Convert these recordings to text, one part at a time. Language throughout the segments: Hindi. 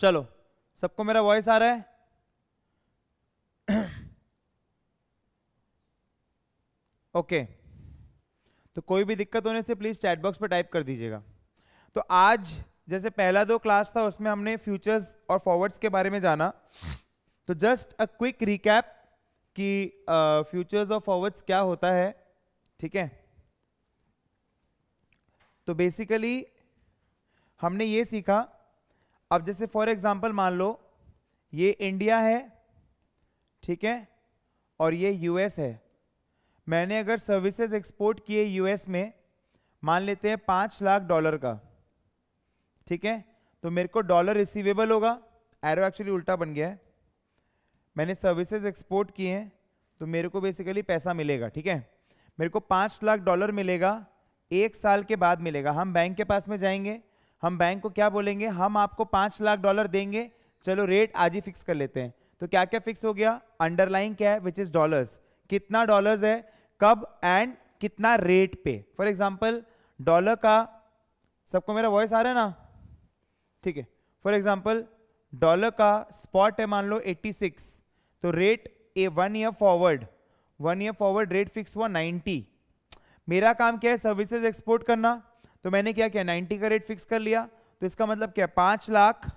चलो सबको मेरा वॉइस आ रहा है ओके तो कोई भी दिक्कत होने से प्लीज चैट बॉक्स पर टाइप कर दीजिएगा तो आज जैसे पहला दो क्लास था उसमें हमने फ्यूचर्स और फॉरवर्ड्स के बारे में जाना तो जस्ट अ क्विक रिकैप कि फ्यूचर्स और फॉरवर्ड्स क्या होता है ठीक है तो बेसिकली हमने ये सीखा अब जैसे फॉर एग्जाम्पल मान लो ये इंडिया है ठीक है और ये यूएस है मैंने अगर सर्विसेज एक्सपोर्ट किए यूएस में मान लेते हैं पाँच लाख डॉलर का ठीक है तो मेरे को डॉलर रिसीवेबल होगा एरो एक्चुअली उल्टा बन गया है मैंने सर्विसेज एक्सपोर्ट किए हैं तो मेरे को बेसिकली पैसा मिलेगा ठीक है मेरे को पाँच लाख डॉलर मिलेगा एक साल के बाद मिलेगा हम बैंक के पास में जाएंगे हम बैंक को क्या बोलेंगे हम आपको पांच लाख डॉलर देंगे चलो रेट आज ही फिक्स कर लेते हैं तो क्या क्या फिक्स हो गया अंडरलाइन क्या है विच इज डॉलर्स कितना डॉलर्स है कब एंड कितना रेट पे फॉर एग्जाम्पल डॉलर का सबको मेरा वॉइस आ रहा है ना ठीक है फॉर एग्जाम्पल डॉलर का स्पॉट है मान लो 86 तो rate a one year forward one year forward rate fix हुआ 90 मेरा काम क्या है सर्विसेज एक्सपोर्ट करना तो मैंने क्या किया 90 का रेट फिक्स कर लिया तो इसका मतलब क्या पांच लाख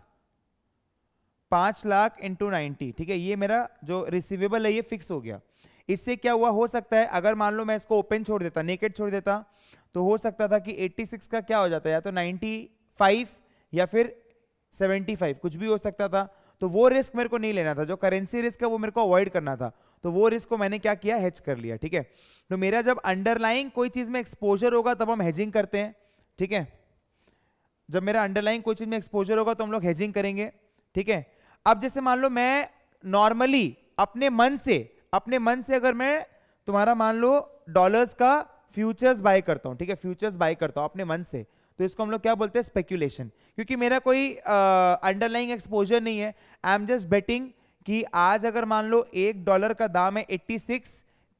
पांच लाख इंटू नाइन्टी ठीक है ये मेरा जो रिसीवेबल है ये फिक्स हो गया इससे क्या हुआ हो सकता है अगर मान लो मैं इसको ओपन छोड़ देता नेकेट छोड़ देता तो हो सकता था कि 86 का क्या हो जाता या तो 95 या फिर 75 कुछ भी हो सकता था तो वो रिस्क मेरे को नहीं लेना था जो करेंसी रिस्क है वो मेरे को अवॉइड करना था तो वो रिस्क को मैंने क्या किया हेज कर लिया ठीक है तो मेरा जब अंडरलाइंग कोई चीज़ में एक्सपोजर होगा तब हम हेजिंग करते हैं ठीक है जब मेरा अंडरलाइन कोई चीज में एक्सपोजर होगा तो हम लोग हेजिंग करेंगे ठीक है अब जैसे मान लो मैं नॉर्मली अपने मन से अपने मन से अगर मैं तुम्हारा मान लो डॉलर्स का फ्यूचर्स बाय करता हूं ठीक है फ्यूचर्स बाय करता हूं अपने मन से तो इसको हम लोग क्या बोलते हैं स्पेक्यूलेशन क्योंकि मेरा कोई अंडरलाइंग एक्सपोजर नहीं है आई एम जस्ट बेटिंग कि आज अगर मान लो एक डॉलर का दाम है 86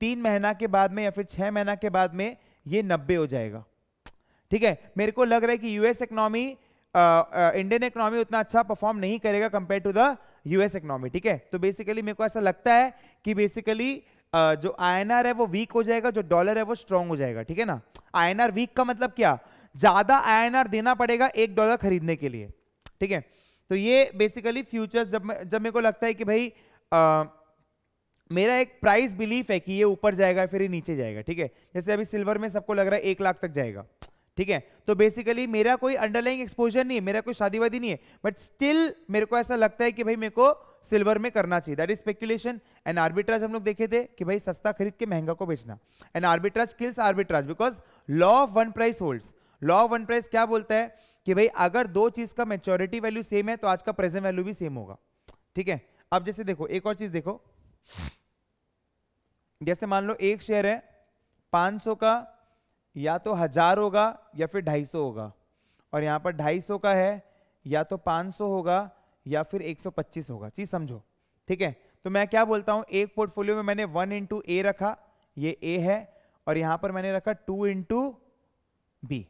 तीन महीना के बाद में या फिर छह महीना के बाद में ये 90 हो जाएगा ठीक है मेरे को लग रहा है कि यूएस इकोनॉमी इंडियन इकोनॉमी उतना अच्छा परफॉर्म नहीं करेगा compare to the US economy ठीक है तो बेसिकली मेरे को ऐसा लगता है कि बेसिकली uh, जो आईएनआर है वो वीक हो जाएगा जो डॉलर है वो स्ट्रांग हो जाएगा ठीक है ना आईएनआर वीक का मतलब क्या ज्यादा आईएनआर देना पड़ेगा एक डॉलर खरीदने के लिए ठीक है तो ये बेसिकली फ्यूचर्स जब जब मेरे को लगता है कि भाई आ, मेरा एक प्राइस बिलीफ है कि ये ऊपर जाएगा फिर ये नीचे जाएगा ठीक है जैसे अभी सिल्वर में सबको लग रहा है एक लाख तक जाएगा ठीक है तो बेसिकली मेरा कोई अंडरलाइंग एक्सपोजर नहीं है मेरा कोई शादीवादी नहीं है बट स्टिल मेरे को ऐसा लगता है कि भाई मेरे को सिल्वर में करना चाहिए that is speculation and arbitrage हम लोग देखे थे कि भाई सस्ता खरीद के महंगा को बेचना and arbitrage kills arbitrage because law of one price holds law of one price क्या बोलता है कि भाई अगर दो चीज का मेच्योरिटी वैल्यू सेम है तो आज का प्रेजेंट वैल्यू भी सेम होगा ठीक है अब जैसे देखो एक और चीज देखो जैसे मान लो एक शेयर है 500 का या तो हजार होगा या फिर ढाई सौ होगा और यहाँ पर ढाई सौ का है या तो पाँच सौ होगा या फिर एक सौ पच्चीस होगा चीज समझो ठीक है तो मैं क्या बोलता हूँ एक पोर्टफोलियो में मैंने वन इंटू ए रखा ये ए है और यहाँ पर मैंने रखा टू इंटू बी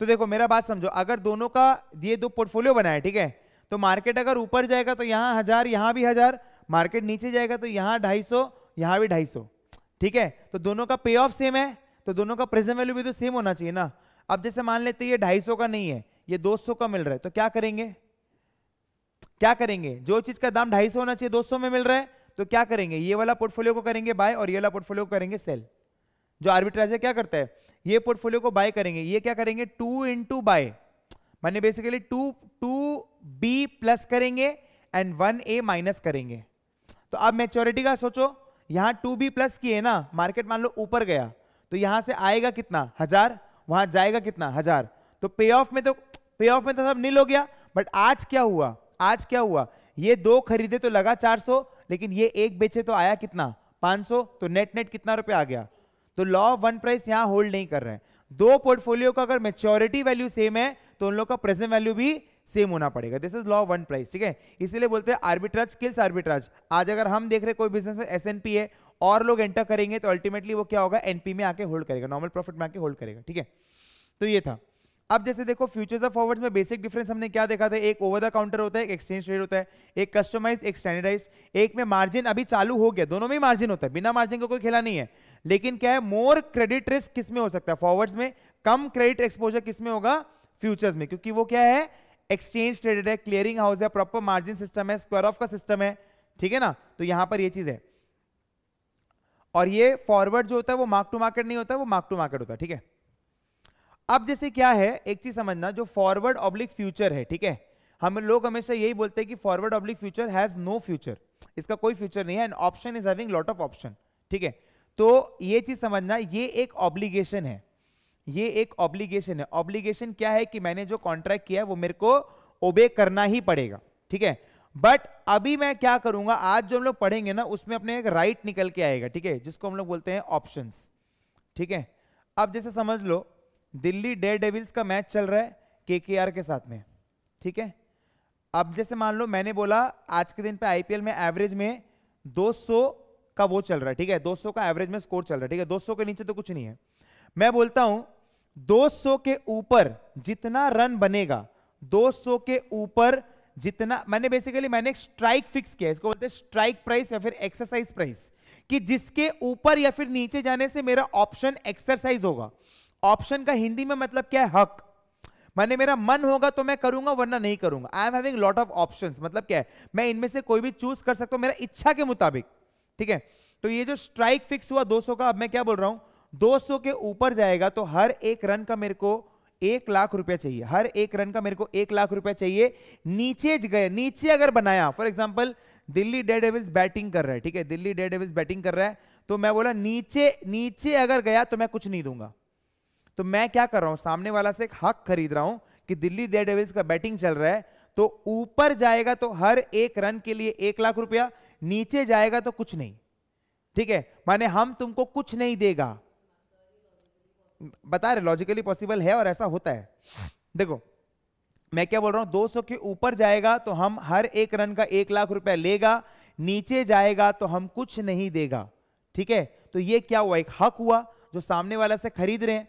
तो देखो मेरा बात समझो अगर दोनों का ये दो पोर्टफोलियो बनाए ठीक है तो मार्केट अगर ऊपर जाएगा तो यहाँ हजार यहाँ भी हजार मार्केट नीचे जाएगा तो यहाँ ढाई सौ यहाँ भी ढाई सौ ठीक है तो दोनों का पे ऑफ सेम है तो दोनों का प्रेजेंट वैल्यू भी तो सेम होना चाहिए ना अब जैसे मान लेते ये ढाई का नहीं है ये दो का मिल रहा है तो क्या करेंगे क्या करेंगे जो चीज का दाम ढाई होना चाहिए दो में मिल रहा है तो क्या करेंगे ये वाला पोर्टफोलियो को करेंगे बाय और ये वाला पोर्टफोलियो को करेंगे सेल जो आर्बिट्राजर क्या करता है ये पोर्टफोलियो को बाय करेंगे ये क्या करेंगे टू टू बाय मैंने basically two two B plus करेंगे एंड वन ए माइनस करेंगे तो अब मेच्योरिटी का सोचो यहां टू बी प्लस किए ना मार्केट मान लो ऊपर गया तो यहां से आएगा कितना हजार वहां जाएगा कितना हजार तो पे ऑफ में तो पे ऑफ में तो सब नील हो गया बट आज क्या हुआ आज क्या हुआ ये दो खरीदे तो लगा 400 लेकिन ये एक बेचे तो आया कितना 500 तो नेट नेट कितना रुपया आ गया तो लॉ ऑफ वन प्राइस यहां होल्ड नहीं कर रहे हैं दो पोर्टफोलियो का अगर मेच्योरिटी वैल्यू सेम है तो उन लोग का प्रेजेंट वैल्यू भी सेम होना पड़ेगा this is law one price ठीक है इसीलिए बोलते हैं आर्बिट्राज किल्स आर्बिट्राज आज अगर हम देख रहे कोई बिजनेस में एस है और लोग एंटर करेंगे तो अल्टीमेटली वो क्या होगा एनपी में आके होल्ड करेगा नॉर्मल प्रॉफिट में आके होल्ड करेगा ठीक है तो ये था अब जैसे देखो फ्यूचर्स ऑफ फॉरवर्ड्स में बेसिक डिफरेंस हमने क्या देखा था एक ओवर द काउंटर होता है एक एक्सचेंज रेट होता है एक कस्टमाइज एक स्टैंडर्डाइज एक में मार्जिन अभी चालू हो गया दोनों में मार्जिन होता है बिना मार्जिन का को कोई खेला नहीं है लेकिन क्या है मोर क्रेडिट रिस्क किस में हो सकता है फॉरवर्ड्स में कम क्रेडिट एक्सपोजर किस में होगा फ्यूचर्स में क्योंकि वो क्या है एक्सचेंज ट्रेडेड है क्लियरिंग हाउस है प्रॉपर मार्जिन सिस्टम है स्क्वायर ऑफ का सिस्टम है ठीक है ना तो यहां पर यह चीज है और ये फॉरवर्ड जो होता है वो मार्क टू मार्केट नहीं होता है वो मार्क टू मार्केट होता है ठीक है अब जैसे क्या है एक चीज समझना जो फॉरवर्ड ऑब्लिक फ्यूचर है ठीक है हम लोग हमेशा यही बोलते हैं कि forward oblique future has no future इसका कोई फ्यूचर नहीं है and option is having lot of option ठीक है तो ये चीज समझना ये एक ऑब्लिगेशन है ये एक ऑब्लिगेशन है ऑब्लिगेशन क्या है कि मैंने जो कॉन्ट्रैक्ट किया है वो मेरे को ओबे करना ही पड़ेगा ठीक है बट अभी मैं क्या करूंगा आज जो हम लोग पढ़ेंगे ना उसमें अपने एक राइट निकल के आएगा ठीक है जिसको हम लोग बोलते हैं ऑप्शन ठीक है अब जैसे समझ लो दिल्ली डेयर डेविल्स का मैच चल रहा है के के साथ में ठीक है अब जैसे मान लो मैंने बोला आज के दिन पे आईपीएल में एवरेज में 200 का वो चल रहा है ठीक है 200 का एवरेज में स्कोर चल रहा है ठीक है 200 के नीचे तो कुछ नहीं है मैं बोलता हूं 200 के ऊपर जितना रन बनेगा 200 के ऊपर जितना मैंने बेसिकली मैंने एक स्ट्राइक फिक्स किया इसको बोलते हैं स्ट्राइक प्राइस या फिर एक्सरसाइज प्राइस कि जिसके ऊपर या फिर नीचे जाने से मेरा ऑप्शन एक्सरसाइज होगा ऑप्शन का हिंदी में मतलब क्या है हक मैंने मेरा मन होगा तो मैं करूंगा वरना नहीं करूंगा I am having lot of option मतलब क्या है मैं इनमें से कोई भी चूज कर सकता हूं मेरा इच्छा के मुताबिक ठीक है तो ये जो स्ट्राइक फिक्स हुआ 200 का अब मैं क्या बोल रहा हूं 200 के ऊपर जाएगा तो हर एक रन का मेरे को एक लाख रुपया चाहिए हर एक रन का मेरे को एक लाख रुपया चाहिए नीचे गए नीचे अगर बनाया for example Delhi Daredevils batting कर रहा है ठीक है दिल्ली डेड एविल्स बैटिंग कर रहा है तो मैं बोला नीचे नीचे अगर गया तो मैं कुछ नहीं दूंगा तो मैं क्या कर रहा हूं सामने वाला से एक हक खरीद रहा हूं कि दिल्ली डेड एविल्स का बैटिंग चल रहा है तो ऊपर जाएगा तो हर एक रन के लिए एक लाख रुपया नीचे जाएगा तो कुछ नहीं ठीक है माने हम तुमको कुछ नहीं देगा बता रहे लॉजिकली पॉसिबल है और ऐसा होता है देखो मैं क्या बोल रहा हूं 200 के ऊपर जाएगा तो हम हर एक रन का एक लाख रुपया लेगा नीचे जाएगा तो हम कुछ नहीं देगा ठीक है तो ये क्या हुआ एक हक हुआ जो सामने वाले से खरीद रहे हैं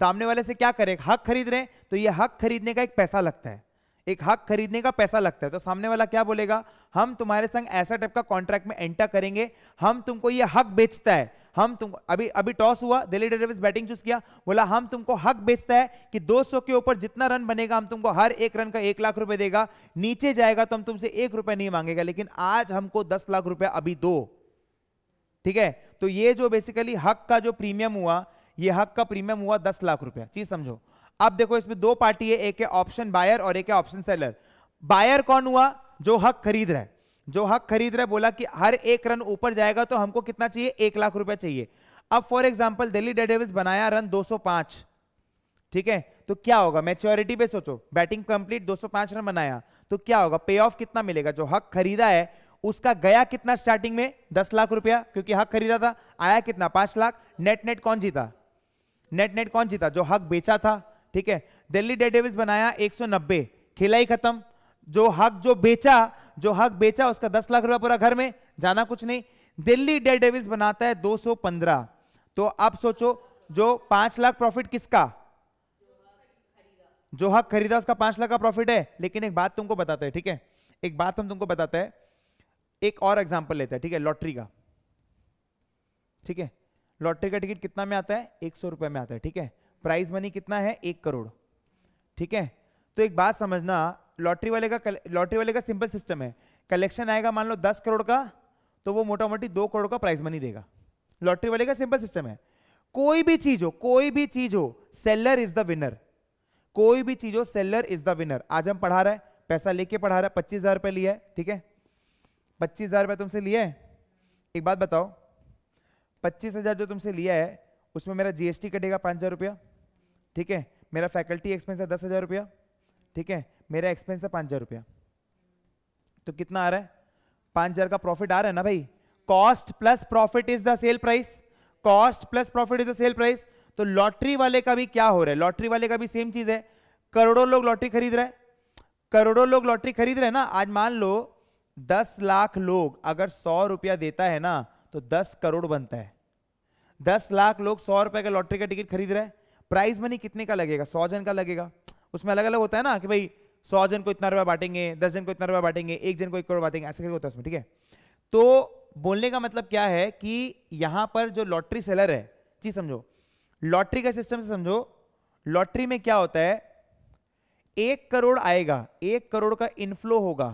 सामने वाले से क्या करें हक खरीद रहे हैं तो ये हक खरीदने का एक पैसा लगता है एक हक खरीदने का पैसा लगता है तो सामने वाला क्या बोलेगा हम तुम्हारे संग ऐसा टाइप का कॉन्ट्रैक्ट में एंटर करेंगे हम तुमको ये हक बेचता है हम तुम अभी अभी टॉस हुआ दिल्ली डेविस बैटिंग चूज किया बोला हम तुमको हक बेचता है कि 200 के ऊपर जितना रन बनेगा हम तुमको हर एक रन का एक लाख रुपए देगा नीचे जाएगा तो हम तुमसे एक रुपए नहीं मांगेगा लेकिन आज हमको दस लाख रुपए अभी दो ठीक है तो ये जो बेसिकली हक का जो प्रीमियम हुआ ये हक का प्रीमियम हुआ दस लाख रुपया चीज समझो अब देखो इसमें दो पार्टी है एक है ऑप्शन बायर और एक है ऑप्शन सेलर बायर कौन हुआ जो हक खरीद रहा है जो हक खरीद रहा है बोला कि हर एक रन ऊपर जाएगा तो हमको कितना चाहिए एक लाख रुपए चाहिए अब फॉर एग्जाम्पल दिल्ली डेडेविल्स बनाया रन 205 ठीक है तो क्या होगा मेच्योरिटी पे सोचो बैटिंग कंप्लीट 205 रन बनाया तो क्या होगा पे ऑफ कितना मिलेगा जो हक खरीदा है उसका गया कितना स्टार्टिंग में दस लाख रुपया क्योंकि हक खरीदा था आया कितना पांच लाख नेट नेट कौन जीता नेट नेट कौन जीता जो हक बेचा था ठीक है दिल्ली डेडेविस बनाया 190 खेला ही खत्म जो हक जो बेचा जो हक बेचा उसका 10 लाख रुपया पूरा घर में जाना कुछ नहीं दिल्ली डेयर डेविल्स बनाता है 215 तो आप सोचो जो पांच लाख प्रॉफिट किसका जो हक खरीदा उसका पांच लाख का प्रॉफिट है लेकिन एक बात तुमको बताते हैं ठीक है थीके? एक बात हम तुमको बताते हैं एक और एग्जाम्पल लेते हैं ठीक है लॉटरी का ठीक है लॉटरी का टिकट कितना में आता है एक सौ रुपए में आता है ठीक है प्राइज मनी कितना है एक करोड़ ठीक है तो एक बात समझना लॉटरी वाले का लॉटरी वाले का सिंपल सिस्टम है कलेक्शन आएगा मान लो दस करोड़ का तो वो मोटा मोटी दो करोड़ का प्राइज मनी देगा लॉटरी वाले का सिंपल सिस्टम है कोई भी चीज हो कोई भी चीज हो सेलर इज द विनर कोई भी चीज हो सेलर इज द विनर आज हम पढ़ा रहे हैं पैसा लेके पढ़ा रहे है पच्चीस हजार रुपये लिया है ठीक है पच्चीस हजार रुपये तुमसे लिया है एक बात बताओ पच्चीस हजार जो तुमसे लिया है उसमें मेरा जीएसटी कटेगा पाँच हज़ार रुपया ठीक है मेरा फैकल्टी एक्सपेंस है दस हज़ार रुपया ठीक है मेरा एक्सपेंस है पाँच हज़ार रुपया तो कितना आ रहा है पाँच हज़ार का प्रॉफिट आ रहा है ना भाई cost plus profit is the sale price cost plus profit is the sale price तो लॉटरी वाले का भी क्या हो रहा है लॉटरी वाले का भी सेम चीज़ है करोड़ों लोग लॉटरी खरीद रहे करोड़ों लोग लॉटरी खरीद रहे हैं ना आज मान लो दस लाख लोग अगर सौ रुपया देता है ना तो दस करोड़ बनता है दस लाख लोग सौ रुपए का लॉटरी का टिकट खरीद रहे हैं प्राइज मनी कितने का लगेगा सौ जन का लगेगा उसमें अलग अलग होता है ना कि भाई सौ जन को इतना रुपया बांटेंगे दस जन को इतना रुपया बांटेंगे एक जन को एक करोड़ बांटेंगे ऐसे करके होता है उसमें ठीक है तो बोलने का मतलब क्या है कि यहां पर जो लॉटरी सेलर है जी समझो लॉटरी का सिस्टम से समझो लॉटरी में क्या होता है एक करोड़ आएगा एक करोड़ का इनफ्लो होगा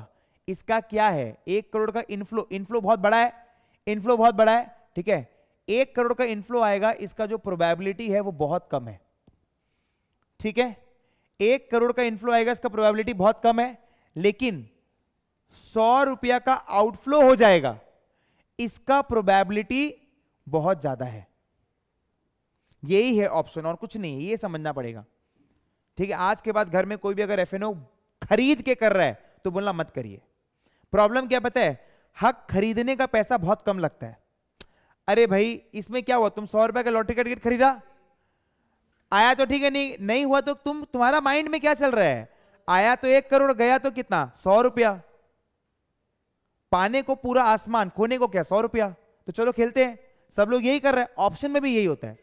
इसका क्या है एक करोड़ का इनफ्लो इनफ्लो बहुत बड़ा है इनफ्लो बहुत बड़ा है ठीक है एक करोड़ का इनफ्लो आएगा इसका जो प्रोबेबिलिटी है वो बहुत कम है ठीक है एक करोड़ का इनफ्लो आएगा इसका प्रोबेबिलिटी बहुत कम है लेकिन सौ रुपया का आउटफ्लो हो जाएगा इसका प्रोबेबिलिटी बहुत ज्यादा है यही है ऑप्शन और कुछ नहीं है ये समझना पड़ेगा ठीक है आज के बाद घर में कोई भी अगर एफ खरीद के कर रहा है तो बोलना मत करिए प्रॉब्लम क्या पता है हक खरीदने का पैसा बहुत कम लगता है अरे भाई इसमें क्या हुआ तुम सौ रुपए का लॉटरी का टिकट खरीदा आया तो ठीक है नहीं नहीं हुआ तो तुम तुम्हारा माइंड में क्या चल रहा है आया तो एक करोड़ गया तो कितना सौ रुपया पाने को पूरा आसमान खोने को क्या सौ रुपया तो चलो खेलते हैं सब लोग यही कर रहे हैं ऑप्शन में भी यही होता है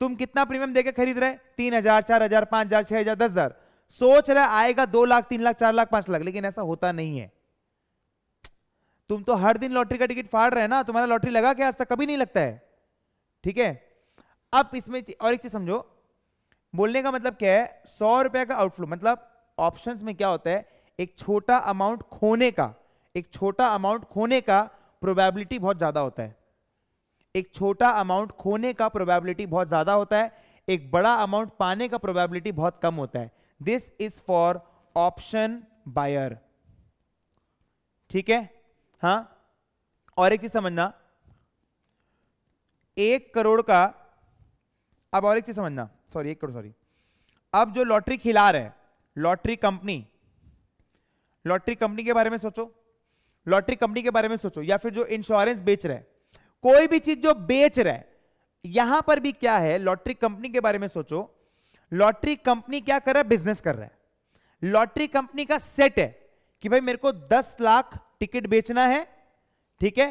तुम कितना प्रीमियम देकर खरीद रहे तीन हजार चार हजार पांच हजार छह हजार दस हजार सोच रहा आएगा दो लाख तीन लाख चार लाख पांच लाख लेकिन ऐसा होता नहीं है तुम तो हर दिन लॉटरी का टिकट फाड़ रहे हैं ना तुम्हारा लॉटरी लगा क्या आज तक कभी नहीं लगता है ठीक है अब इसमें और एक चीज समझो बोलने का मतलब क्या है सौ रुपए का आउटफ्लो मतलब ऑप्शन में क्या होता है एक छोटा अमाउंट खोने का एक छोटा अमाउंट खोने का प्रोबेबिलिटी बहुत ज्यादा होता है एक छोटा अमाउंट खोने का प्रोबेबिलिटी बहुत ज्यादा होता है एक बड़ा अमाउंट पाने का प्रोबेबिलिटी बहुत कम होता है this is for option buyer ठीक है हाँ और एक चीज समझना एक करोड़ का अब और एक चीज समझना सॉरी एक करोड़ सॉरी अब जो लॉटरी खिला रहे हैं लॉटरी कंपनी लॉटरी कंपनी के बारे में सोचो लॉटरी कंपनी के बारे में सोचो या फिर जो इंश्योरेंस बेच रहे कोई भी चीज जो बेच रहे यहां पर भी क्या है लॉटरी कंपनी के बारे में सोचो लॉटरी कंपनी क्या कर रहा है बिजनेस कर रहा है लॉटरी कंपनी का सेट है कि भाई मेरे को दस लाख टिकट बेचना है ठीक है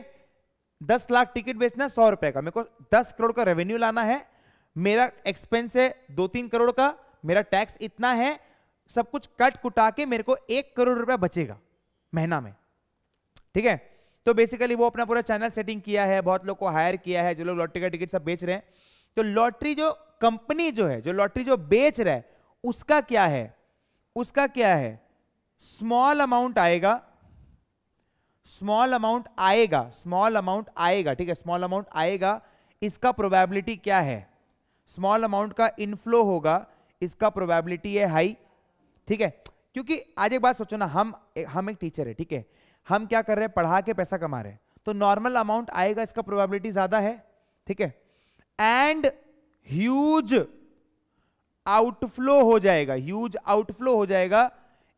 दस लाख टिकट बेचना है सौ रुपए का मेरे को दस करोड़ का रेवेन्यू लाना है मेरा एक्सपेंस है दो तीन करोड़ का मेरा टैक्स इतना है सब कुछ कट कुटा के मेरे को एक करोड़ रुपया बचेगा महीना में ठीक है तो बेसिकली वो अपना पूरा चैनल सेटिंग किया है बहुत लोग को हायर किया है जो लोग लॉटरी का टिकट सब बेच रहे हैं तो लॉटरी जो कंपनी जो है जो लॉटरी जो बेच रहा है उसका क्या है उसका क्या है स्मॉल अमाउंट आएगा स्मॉल अमाउंट आएगा स्मॉल अमाउंट आएगा ठीक है स्मॉल अमाउंट आएगा इसका प्रोबेबिलिटी क्या है स्मॉल अमाउंट का इनफ्लो होगा इसका प्रोबेबिलिटी है हाई ठीक है क्योंकि आज एक बात सोचो ना हम हम एक टीचर है ठीक है हम क्या कर रहे हैं पढ़ा के पैसा कमा रहे हैं तो नॉर्मल अमाउंट आएगा इसका प्रोबेबिलिटी ज्यादा है ठीक है एंड ह्यूज आउटफ्लो हो जाएगा ह्यूज आउटफ्लो हो जाएगा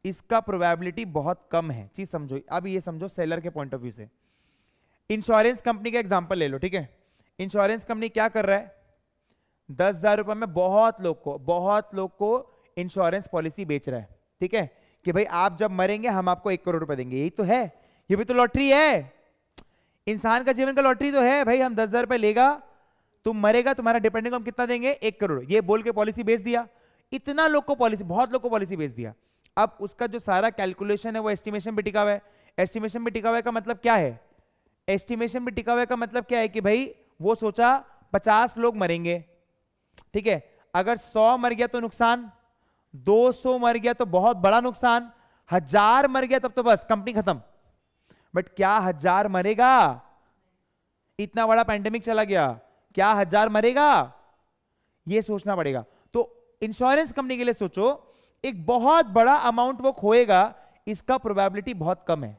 इसका प्रोबेबिलिटी बहुत कम है चीज समझो अब ये समझो सेलर के पॉइंट ऑफ व्यू से इंश्योरेंस कंपनी का एग्जाम्पल ले लो ठीक है इंश्योरेंस कंपनी क्या कर रहा है दस हजार रुपए में बहुत लोग को बहुत लोग को इंश्योरेंस पॉलिसी बेच रहा है ठीक है कि भाई आप जब मरेंगे हम आपको एक करोड़ रुपए देंगे यही तो है ये भी तो लॉटरी है इंसान का जीवन का लॉटरी तो है भाई हम दस हजार रुपये लेगा तुम मरेगा तुम्हारा डिपेंडिंग हम कितना देंगे एक करोड़ ये बोल के पॉलिसी बेच दिया इतना लोग को पॉलिसी बहुत लोग को पॉलिसी बेच दिया अब उसका जो सारा कैलकुलेशन है वो एस्टिमेशन पे टिका हुआ है एस्टिमेशन पे टिका हुआ का मतलब क्या है एस्टिमेशन पे टिका हुआ का मतलब क्या है कि भाई वो सोचा पचास लोग मरेंगे ठीक है अगर सौ मर गया तो नुकसान दो सौ मर गया तो बहुत बड़ा नुकसान हजार मर गया तब तो बस कंपनी खत्म बट क्या हजार मरेगा इतना बड़ा पैंडेमिक चला गया क्या हजार मरेगा यह सोचना पड़ेगा तो इंश्योरेंस कंपनी के लिए सोचो एक बहुत बड़ा अमाउंट वो खोएगा इसका प्रोबेबिलिटी बहुत कम है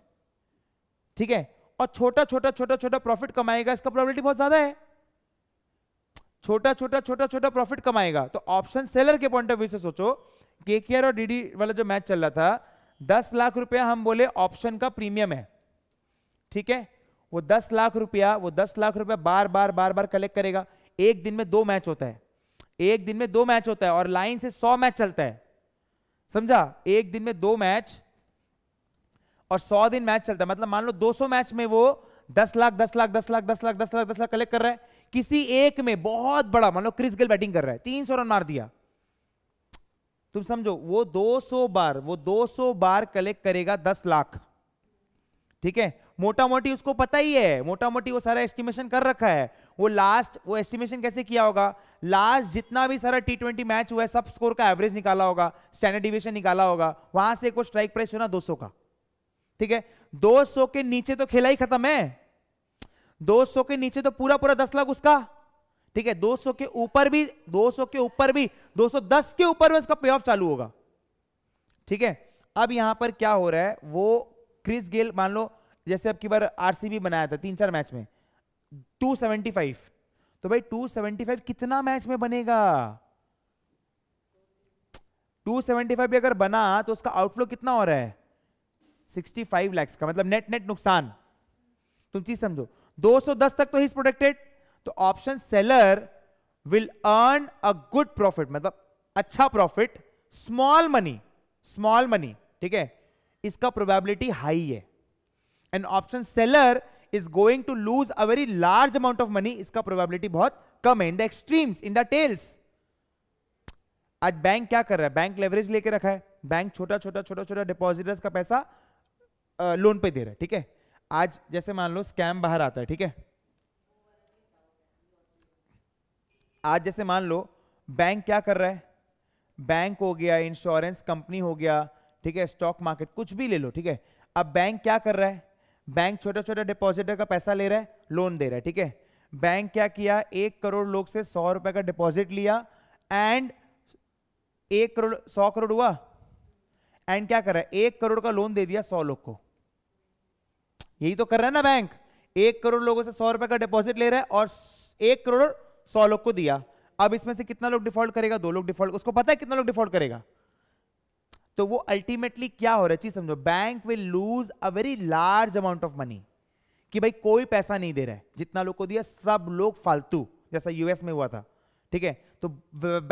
ठीक है और छोटा छोटा छोटा छोटा प्रॉफिट कमाएगा इसका प्रोबेबिलिटी बहुत ज्यादा है छोटा छोटा छोटा छोटा प्रॉफिट कमाएगा तो ऑप्शन सेलर के पॉइंट ऑफ व्यू से सोचो के और डीडी वाला जो मैच चल रहा था दस लाख रुपया हम बोले ऑप्शन का प्रीमियम है ठीक है वो दस लाख रुपया वो दस लाख रुपया बार बार बार बार कलेक्ट करेगा एक दिन में दो मैच होता है एक दिन में दो मैच होता है और लाइन से सौ मैच चलता है समझा एक दिन में दो मैच और सौ दिन मैच चलता है मतलब मान लो दो सौ मैच में वो दस लाख दस लाख दस लाख दस लाख दस लाख दस लाख कलेक्ट कर रहा है किसी एक में बहुत बड़ा मान लो क्रिस गेल बैटिंग कर रहा है तीन सौ रन मार दिया तुम समझो वो दो सौ बार वो दो सौ बार कलेक्ट करेगा दस लाख ठीक है मोटा मोटी उसको पता ही है मोटा मोटी वो सारा एस्टिमेशन कर रखा है वो लास्ट वो एस्टिमेशन कैसे किया होगा लास्ट जितना भी सारा टी ट्वेंटी मैच हुआ है सब स्कोर का एवरेज निकाला होगा स्टैंडर्ड डिविएशन निकाला होगा वहां से एक स्ट्राइक प्राइस होना 200 का ठीक है सौ के नीचे तो खेला ही खत्म है सौ के नीचे तो पूरा पूरा दस लाख उसका ठीक है 200 के ऊपर भी 200 के ऊपर भी 210 के ऊपर भी उसका पे ऑफ चालू होगा ठीक है अब यहां पर क्या हो रहा है वो क्रिस गेल मान लो जैसे अब की बार आरसीबी बनाया था तीन चार मैच में 275 तो भाई 275 कितना मैच में बनेगा 275 भी अगर बना तो उसका आउटफ्लो कितना हो रहा है 65 लाख का मतलब नेट नेट नुकसान तुम चीज समझो 210 तक तो ही प्रोटेक्टेड तो option seller will earn a good profit मतलब अच्छा प्रॉफिट स्मॉल मनी स्मॉल मनी ठीक है इसका प्रोबेबिलिटी हाई है and option seller is going to lose a very large amount of money इसका प्रोबेबिलिटी बहुत कम है in the extremes in the tails आज बैंक क्या कर रहा है बैंक लेवरेज लेके रखा है बैंक छोटा छोटा छोटा छोटा डिपॉजिटर्स का पैसा लोन पे दे रहा है ठीक है आज जैसे मान लो स्कैम बाहर आता है ठीक है आज जैसे मान लो बैंक क्या कर रहा है बैंक हो गया इंश्योरेंस कंपनी हो गया ठीक है स्टॉक मार्केट कुछ भी ले लो ठीक है अब बैंक क्या कर रहा है बैंक छोटे छोटे डिपॉजिटर का पैसा ले रहा है लोन दे रहा है ठीक है बैंक क्या किया एक करोड़ लोग से सौ रुपए का डिपॉजिट लिया एंड एक करोड़ सौ करोड़ हुआ एंड क्या कर रहा है एक करोड़ का लोन दे दिया सौ लोग को यही तो कर रहा है ना बैंक एक करोड़ लोगों से सौ रुपए का डिपॉजिट ले रहा है और एक करोड़ सौ लोग को दिया अब इसमें से कितना लोग डिफॉल्ट करेगा दो लोग डिफॉल्ट उसको पता है कितना लोग डिफॉल्ट करेगा तो वो अल्टीमेटली क्या हो रहा है चीज समझो bank will lose a very large amount of money कि भाई कोई पैसा नहीं दे रहा है जितना लोग को दिया सब लोग फालतू जैसा यूएस में हुआ था ठीक है तो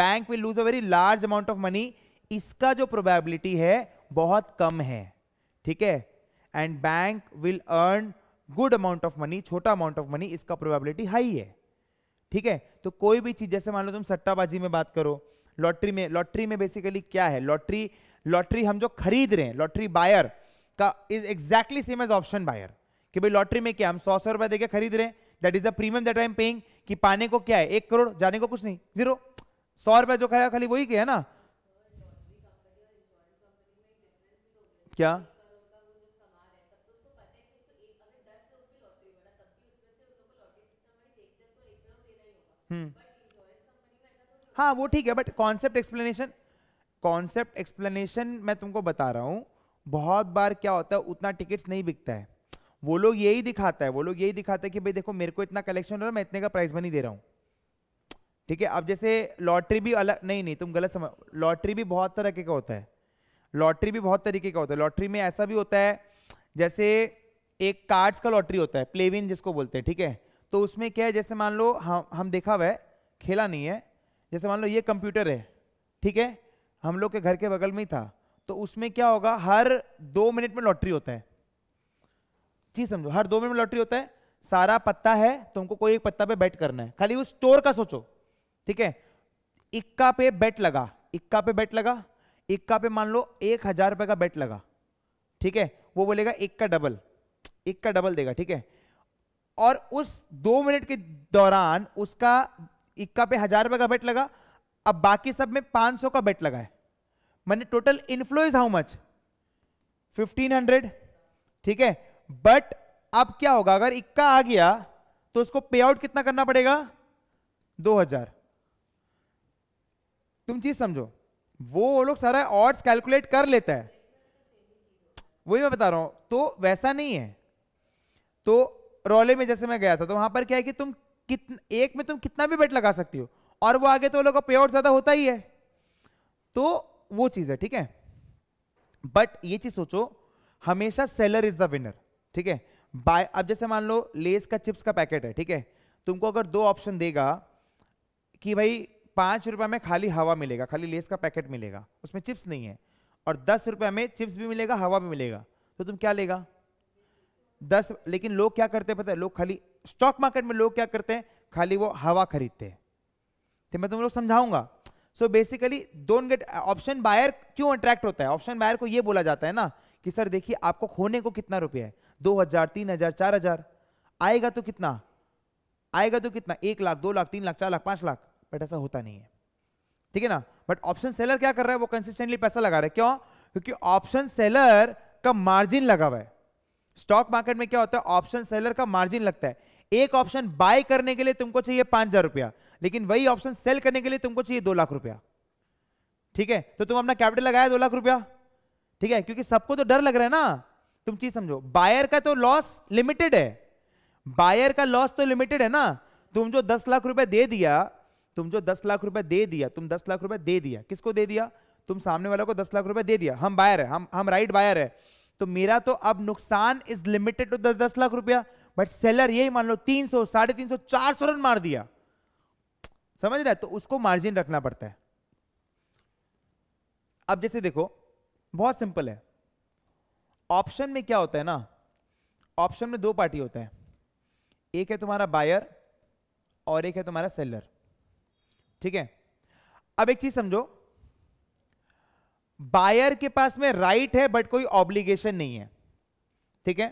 bank will lose a very large amount of money इसका जो प्रोबेबिलिटी है बहुत कम है ठीक है and bank will earn good amount of money छोटा अमाउंट ऑफ मनी इसका प्रोबेबिलिटी हाई है ठीक है तो कोई भी चीज जैसे मान लो तुम सट्टाबाजी में बात करो लॉटरी में लॉटरी में बेसिकली क्या है लॉटरी लॉटरी हम जो खरीद रहे हैं लॉटरी बायर का is exactly same as option buyer कि भाई लॉटरी में क्या हम सौ सौ रुपए देकर खरीद रहे हैं that is the premium that I am paying कि पाने को क्या है एक करोड़ जाने को कुछ नहीं जीरो सौ रुपए जो खाया खाली वही क्या है ना क्या हम्म हाँ वो ठीक है but concept explanation concept explanation मैं तुमको बता रहा हूँ बहुत बार क्या होता है उतना टिकट्स नहीं बिकता है वो लोग यही दिखाता है वो लोग यही दिखाता है कि भाई देखो मेरे को इतना कलेक्शन हो रहा है मैं इतने का प्राइस मनी दे रहा हूँ ठीक है अब जैसे लॉटरी भी अलग नहीं नहीं तुम गलत समझ लॉटरी भी बहुत तरह का होता है लॉटरी भी बहुत तरीके का होता है लॉटरी में ऐसा भी होता है जैसे एक कार्ड्स का लॉटरी होता है प्लेविन जिसको बोलते हैं ठीक है तो उसमें क्या है जैसे मान लो हम हम देखा हुआ है खेला नहीं है जैसे मान लो ये कंप्यूटर है ठीक है हम लोग के घर के बगल में ही था तो उसमें क्या होगा हर दो मिनट में लॉटरी होता है जी समझो हर दो मिनट में लॉटरी होता है सारा पत्ता है तुमको तो कोई एक पत्ता पे बैट करना है खाली उस स्टोर का सोचो ठीक है इक्का पे बैट लगा इक्का पे बैट लगा इक्का पे मान लो एक हजार रुपए का बैट लगा ठीक है वो बोलेगा एक का डबल एक का डबल देगा ठीक है और उस दो मिनट के दौरान उसका इक्का पे हजार रुपए का बैट लगा अब बाकी सब में 500 का बेट लगा है मैंने total inflow is how much 1500 ठीक है बट अब क्या होगा अगर इक्का आ गया तो उसको पे आउट कितना करना पड़ेगा 2000 तुम चीज समझो वो वो लोग सारा ऑर्ड्स कैलकुलेट कर लेता है वही मैं बता रहा हूं तो वैसा नहीं है तो रोले में जैसे मैं गया था तो वहां पर क्या है कि तुम कितन, एक में तुम कितना भी बेट लगा सकती हो और वो आगे तो वो लोग का पे आउट ज्यादा होता ही है तो वो चीज है ठीक है बट ये चीज सोचो हमेशा सेलर इज द विनर ठीक है बाय अब जैसे मान लो लेस का चिप्स का पैकेट है ठीक है तुमको अगर दो ऑप्शन देगा कि भाई पांच रुपए में खाली हवा मिलेगा खाली लेस का पैकेट मिलेगा उसमें चिप्स नहीं है और दस रुपये में चिप्स भी मिलेगा हवा भी मिलेगा तो तुम क्या लेगा दस लेकिन लोग क्या करते हैं पता है लोग खाली स्टॉक मार्केट में लोग क्या करते हैं खाली वो हवा खरीदते हैं तो मैं तुम लोग समझाऊंगा so basically don't get option buyer क्यों अट्रैक्ट होता है ऑप्शन बायर को ये बोला जाता है ना कि सर देखिए आपको खोने को कितना रुपया है दो हजार तीन हजार चार हजार आएगा तो कितना आएगा तो कितना एक लाख दो लाख तीन लाख चार लाख पांच लाख बट ऐसा होता नहीं है ठीक है ना बट ऑप्शन सेलर क्या कर रहा है वो कंसिस्टेंटली पैसा लगा रहा है क्यों क्योंकि ऑप्शन सेलर का मार्जिन लगा हुआ है स्टॉक मार्केट में क्या होता है ऑप्शन सेलर का मार्जिन लगता है एक ऑप्शन बाय करने के लिए तुमको चाहिए पांच हजार रुपया लेकिन वही ऑप्शन सेल करने के लिए तुमको चाहिए दो लाख रुपया ठीक है तो तुम अपना कैपिटल लगाया दो लाख रुपया ठीक है क्योंकि सबको तो डर लग रहा है ना तुम चीज समझो बायर का तो लॉस लिमिटेड है बायर का लॉस तो लिमिटेड है ना तुम जो दस लाख रुपए दे दिया तुम जो दस लाख रुपए दे दिया तुम दस लाख रुपए दे दिया किसको दे दिया तुम सामने वाले को दस लाख रुपए दे दिया हम बायर है हम हम राइट बायर है तो मेरा तो अब नुकसान इज लिमिटेड टू दस लाख रुपया बट सेलर यही मान लो तीन सौ साढ़े तीन सौ चार सौ रन मार दिया समझ रहे तो उसको मार्जिन रखना पड़ता है अब जैसे देखो बहुत सिंपल है ऑप्शन में क्या होता है ना ऑप्शन में दो पार्टी होता है एक है तुम्हारा बायर और एक है तुम्हारा सेलर ठीक है अब एक चीज समझो बायर के पास में राइट है बट कोई ऑब्लिगेशन नहीं है ठीक है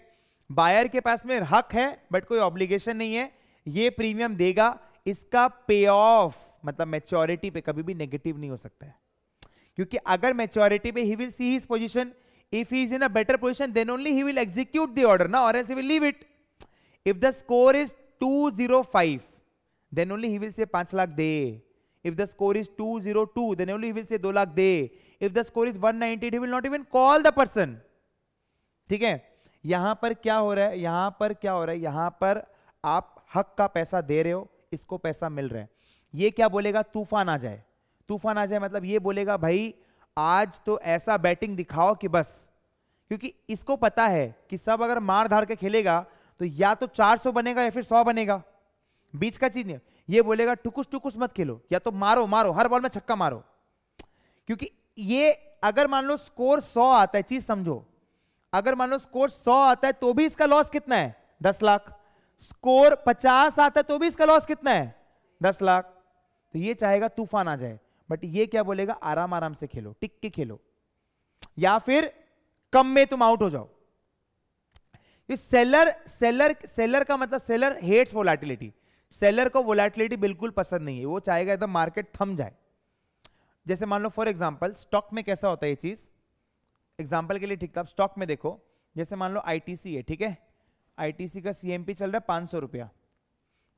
बायर के पास में हक है बट कोई ऑब्लिगेशन नहीं है ये प्रीमियम देगा इसका पे ऑफ मतलब मेच्योरिटी पे कभी भी नेगेटिव नहीं हो सकता है क्योंकि अगर मेच्योरिटी पे he will see his position if he is in a better position then only he will execute the order ना और S will leave it if the score is two zero five then only he will say पांच लाख दे if the score is two zero two then only will say दो लाख दे if the score is one ninety will not even call the person ठीक है यहां पर क्या हो रहा है यहां पर क्या हो रहा है यहां पर आप हक का पैसा दे रहे हो इसको पैसा मिल रहा है ये क्या बोलेगा तूफान आ जाए तूफान आ जाए मतलब ये बोलेगा भाई आज तो ऐसा बैटिंग दिखाओ कि बस क्योंकि इसको पता है कि सब अगर मार धार के खेलेगा तो या तो 400 बनेगा या फिर 100 बनेगा बीच का चीज नहीं ये बोलेगा टुकुस टुकुस मत खेलो या तो मारो मारो हर बॉल में छक्का मारो क्योंकि ये अगर मान लो स्कोर 100 आता है चीज समझो अगर मान लो स्कोर सौ आता है तो भी इसका लॉस कितना है दस लाख स्कोर पचास आता है तो भी इसका लॉस कितना है दस लाख तो ये चाहेगा तूफान आ जाए बट ये क्या बोलेगा आराम आराम से खेलो टिक के खेलो या फिर कम में तुम आउट हो जाओ ये सेलर सेलर सेलर का मतलब सेलर हेट्स वोलाटिलिटी सेलर को वोलाटिलिटी बिल्कुल पसंद नहीं है वो चाहेगा एकदम मार्केट थम जाए जैसे मान लो फॉर एग्जाम्पल स्टॉक में कैसा होता है ये चीज़ एग्जाम्पल के लिए ठीक था स्टॉक में देखो जैसे मान लो आई है ठीक है आईटीसी का सीएमपी चल रहा है पाँच सौ रुपया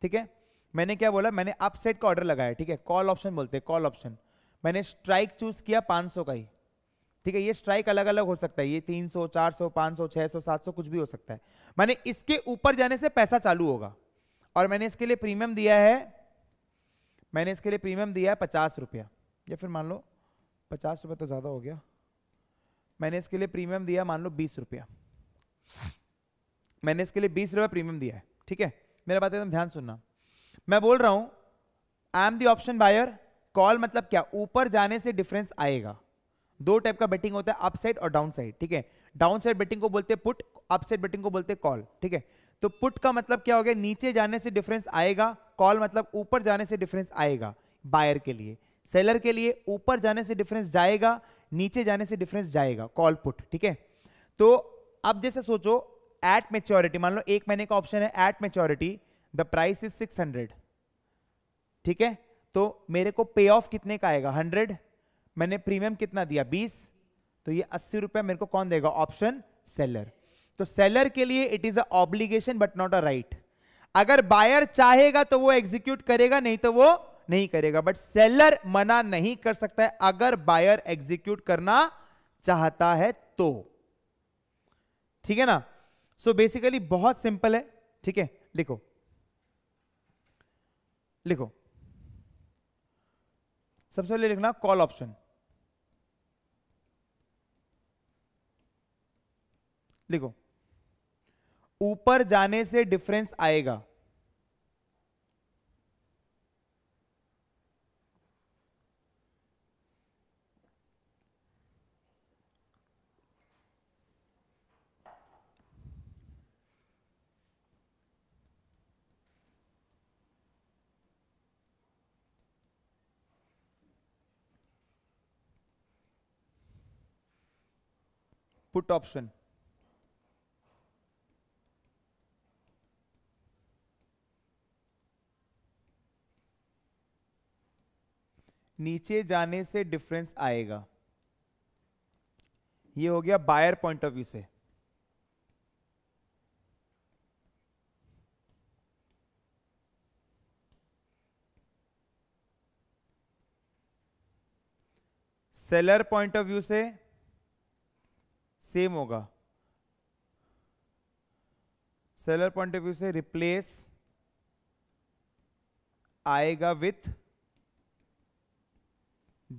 ठीक है मैंने क्या बोला मैंने अपसेट का ऑर्डर लगाया ठीक है कॉल ऑप्शन बोलते हैं कॉल ऑप्शन मैंने स्ट्राइक चूज किया सौ का ही ठीक है ये स्ट्राइक अलग अलग हो सकता है ये तीन सौ सौ चार सौ छह सौ सात सौ कुछ भी हो सकता है मैंने इसके ऊपर जाने से पैसा चालू होगा और मैंने इसके लिए प्रीमियम दिया है मैंने इसके लिए प्रीमियम दिया है पचास रुपया या फिर मान लो पचास तो ज़्यादा हो गया मैंने इसके लिए प्रीमियम दिया मान लो बीस रुपया मैंने इसके लिए बीस रुपया प्रीमियम दिया है ठीक है मेरा बात एकदम ध्यान सुनना मैं बोल रहा हूं I am the option buyer call मतलब क्या ऊपर जाने से डिफरेंस आएगा दो टाइप का बेटिंग होता है अपसाइड और डाउन साइड ठीक है डाउन साइड बेटिंग को बोलते हैं पुट अपसाइड बेटिंग को बोलते हैं कॉल ठीक है तो पुट का मतलब क्या हो गया नीचे जाने से डिफरेंस आएगा कॉल मतलब ऊपर जाने से डिफरेंस आएगा बायर के लिए सेलर के लिए ऊपर जाने से डिफरेंस जाएगा नीचे जाने से डिफरेंस जाएगा कॉल पुट ठीक है तो अब जैसे सोचो एट मेच्योरिटी मान लो एक महीने का ऑप्शन है at maturity the price is six hundred ठीक है तो मेरे को पे ऑफ कितने का आएगा हंड्रेड मैंने प्रीमियम कितना दिया बीस तो ये अस्सी रुपया मेरे को कौन देगा ऑप्शन सेलर तो सेलर के लिए it is a obligation but not a right अगर बायर चाहेगा तो वो एग्जीक्यूट करेगा नहीं तो वो नहीं करेगा बट सेलर मना नहीं कर सकता है अगर बायर एग्जीक्यूट करना चाहता है तो ठीक है ना सो so बेसिकली बहुत सिंपल है ठीक है लिखो लिखो सबसे पहले लिखना कॉल ऑप्शन लिखो ऊपर जाने से डिफरेंस आएगा पुट ऑप्शन नीचे जाने से डिफरेंस आएगा ये हो गया बायर पॉइंट ऑफ व्यू से सेलर पॉइंट ऑफ व्यू से सेम होगा सेलर पॉइंट ऑफ व्यू से रिप्लेस आएगा विथ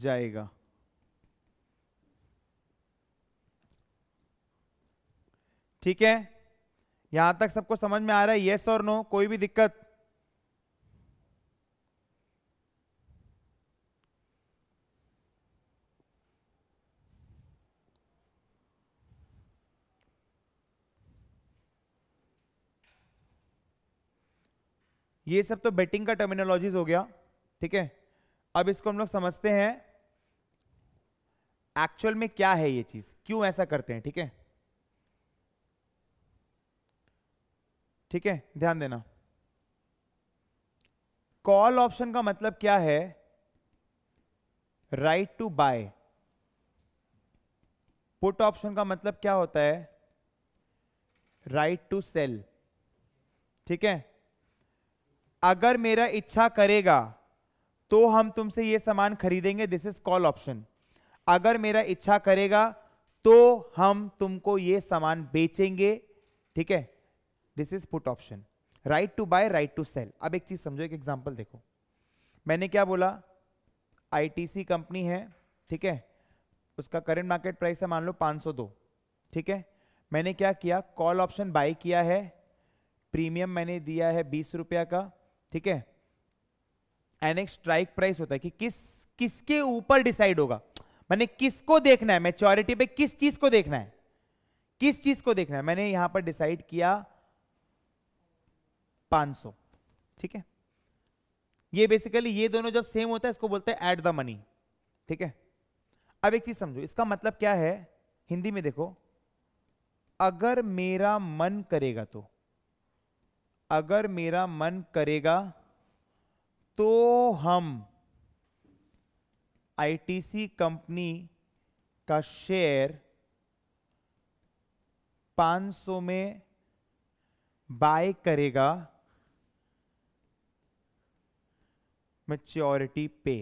जाएगा ठीक है यहां तक सबको समझ में आ रहा है येस और नो कोई भी दिक्कत ये सब तो बेटिंग का टर्मिनोलॉजीज हो गया ठीक है अब इसको हम लोग समझते हैं एक्चुअल में क्या है ये चीज क्यों ऐसा करते हैं ठीक है ठीक है ध्यान देना कॉल ऑप्शन का मतलब क्या है right to buy put option का मतलब क्या होता है राइट टू सेल ठीक है अगर मेरा इच्छा करेगा तो हम तुमसे ये सामान खरीदेंगे दिस इज कॉल ऑप्शन अगर मेरा इच्छा करेगा तो हम तुमको ये सामान बेचेंगे ठीक है this is put option right to buy right to sell अब एक चीज समझो एक एग्जांपल देखो मैंने क्या बोला आईटीसी कंपनी है ठीक है उसका करंट मार्केट प्राइस है मान लो 502 ठीक है मैंने क्या किया कॉल ऑप्शन बाय किया है प्रीमियम मैंने दिया है बीस रुपया का ठीक है एनेक्स स्ट्राइक प्राइस होता है कि किस किसके ऊपर डिसाइड होगा मैंने किसको देखना है मेच्योरिटी पे किस चीज को देखना है किस चीज को देखना है मैंने यहां पर डिसाइड किया 500 ठीक है ये बेसिकली ये दोनों जब सेम होता है इसको बोलते हैं एट द मनी ठीक है अब एक चीज समझो इसका मतलब क्या है हिंदी में देखो अगर मेरा मन करेगा तो अगर मेरा मन करेगा तो हम आईटीसी कंपनी का शेयर 500 में बाय करेगा मेच्योरिटी पे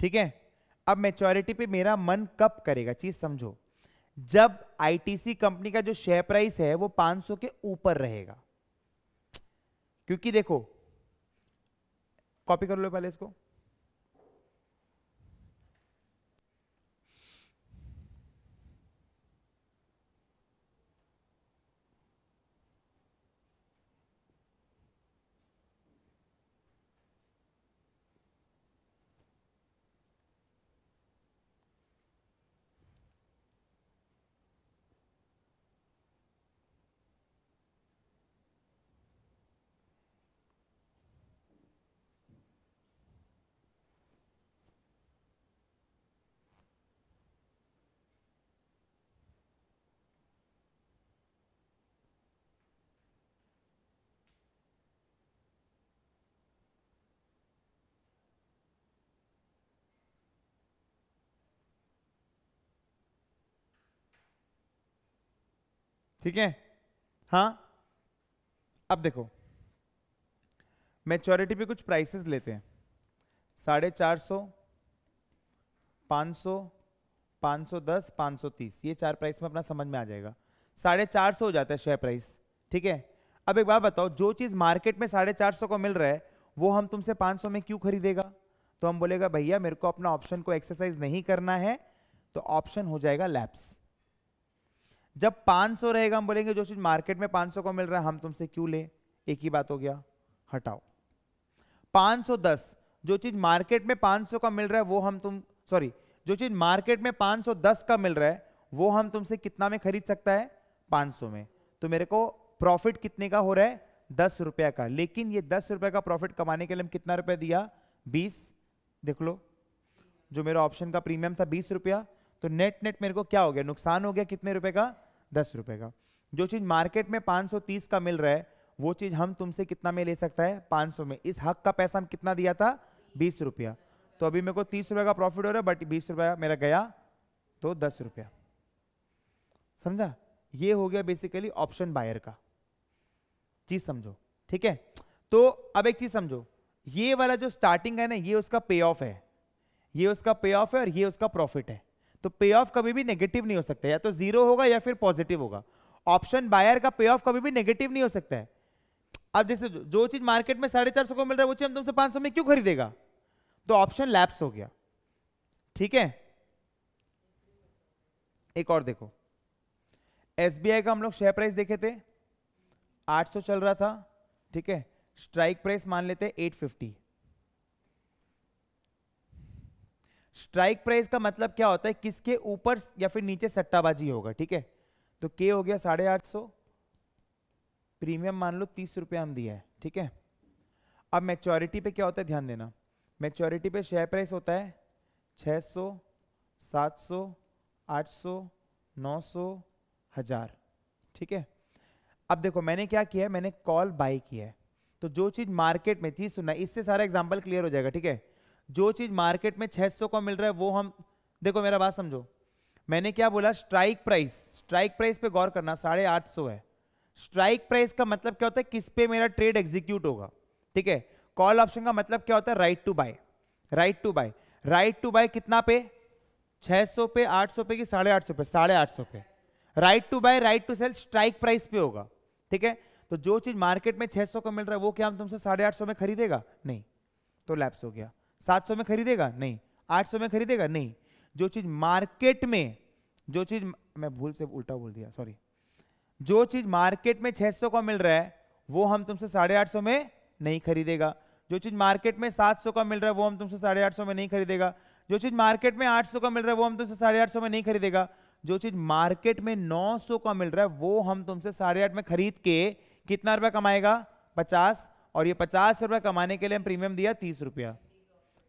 ठीक है अब मेच्योरिटी पे मेरा मन कब करेगा चीज समझो जब आईटीसी कंपनी का जो शेयर प्राइस है वो 500 के ऊपर रहेगा क्योंकि देखो कॉपी कर लो पहले इसको ठीक है हाँ अब देखो मेचोरिटी पे कुछ प्राइसेस लेते हैं साढ़े चार सौ पाँच सौ पाँच सौ दस पाँच सौ तीस ये चार प्राइस में अपना समझ में आ जाएगा साढ़े चार सौ हो जाता है शेयर प्राइस ठीक है अब एक बात बताओ जो चीज़ मार्केट में साढ़े चार सौ को मिल रहा है वो हम तुमसे पाँच सौ में क्यों खरीदेगा तो हम बोलेगा भैया मेरे को अपना ऑप्शन को एक्सरसाइज नहीं करना है तो ऑप्शन हो जाएगा लैप्स जब 500 रहेगा हम बोलेंगे जो चीज मार्केट में 500 को मिल रहा है हम तुमसे क्यों ले एक ही बात हो गया हटाओ 510 जो चीज मार्केट में 500 का मिल रहा है वो हम तुम सॉरी जो चीज मार्केट में 510 का मिल रहा है वो हम तुमसे कितना में खरीद सकता है 500 में तो मेरे को प्रॉफिट कितने का हो रहा है दस रुपया का लेकिन ये दस रुपया का प्रॉफिट कमाने के लिए हम कितना रुपया दिया बीस देख लो जो मेरा ऑप्शन का प्रीमियम था बीस रुपया तो नेट नेट मेरे को क्या हो गया नुकसान हो गया कितने रुपए का दस रुपए का जो चीज मार्केट में 530 का मिल रहा है वो चीज हम तुमसे कितना में ले सकता है 500 में इस हक का पैसा हम कितना दिया था बीस रुपया तो अभी मेरे को तीस रुपए का प्रॉफिट हो रहा है बट बीस रुपया मेरा गया तो दस रुपया समझा ये हो गया बेसिकली ऑप्शन बायर का चीज समझो ठीक है तो अब एक चीज समझो ये वाला जो स्टार्टिंग है ना ये उसका पे ऑफ है ये उसका पे ऑफ है और ये उसका प्रॉफिट है तो पे ऑफ कभी भी नेगेटिव नहीं हो सकता या तो जीरो होगा या फिर पॉजिटिव होगा ऑप्शन बायर का पे ऑफ कभी भी नेगेटिव नहीं हो सकता है अब जैसे जो चीज मार्केट में साढ़े चार सौ को मिल रहा है वो चीज हम तुमसे पांच सौ में क्यों खरीदेगा तो ऑप्शन लैप्स हो गया ठीक है एक और देखो एस का हम लोग शेयर प्राइस देखे थे सौ चल रहा था ठीक है स्ट्राइक प्राइस मान लेते 850 स्ट्राइक प्राइस का मतलब क्या होता है किसके ऊपर या फिर नीचे सट्टाबाजी होगा ठीक है तो के हो गया साढ़े आठ सौ प्रीमियम मान लो तीस रुपया हम दिया है ठीक है अब मेच्योरिटी पे क्या होता है ध्यान देना मेच्योरिटी पे शेयर प्राइस होता है छ सौ सात सौ आठ सौ नौ सौ हजार ठीक है अब देखो मैंने क्या किया मैंने कॉल बाई किया है तो जो चीज़ मार्केट में थी सुना इससे सारा एग्जाम्पल क्लियर हो जाएगा ठीक है जो चीज मार्केट में 600 का मिल रहा है वो हम देखो मेरा बात समझो मैंने क्या बोला स्ट्राइक प्राइस स्ट्राइक प्राइस पे गौर करना साढ़े आठ सौ है स्ट्राइक प्राइस का मतलब क्या होता है किस पे मेरा ट्रेड एग्जीक्यूट होगा ठीक है कॉल ऑप्शन का मतलब क्या होता है right to buy right to buy right to buy कितना पे 600 पे 800 पे कि साढ़े आठ पे साढ़े आठ पे right to buy right to sell strike price पे होगा ठीक है तो जो चीज मार्केट में 600 का मिल रहा है वो क्या हम तुमसे साढ़े आठ सौ में खरीदेगा नहीं तो लैप्स हो गया 700 में खरीदेगा नहीं 800 में खरीदेगा नहीं जो चीज मार्केट में जो चीज मैं भूल से उल्टा बोल दिया सॉरी जो चीज मार्केट में 600 का मिल रहा है वो हम तुमसे साढ़े आठ में नहीं खरीदेगा जो चीज मार्केट में 700 का मिल रहा है वो हम तुमसे साढ़े आठ में नहीं खरीदेगा जो चीज मार्केट में 800 का मिल रहा है वो हम तुमसे साढ़े आठ में नहीं खरीदेगा जो चीज मार्केट में 900 का मिल रहा है वो हम तुमसे साढ़े आठ में खरीद के कितना रुपया कमाएगा पचास और ये पचास रुपया कमाने के लिए हम प्रीमियम दिया तीस रुपया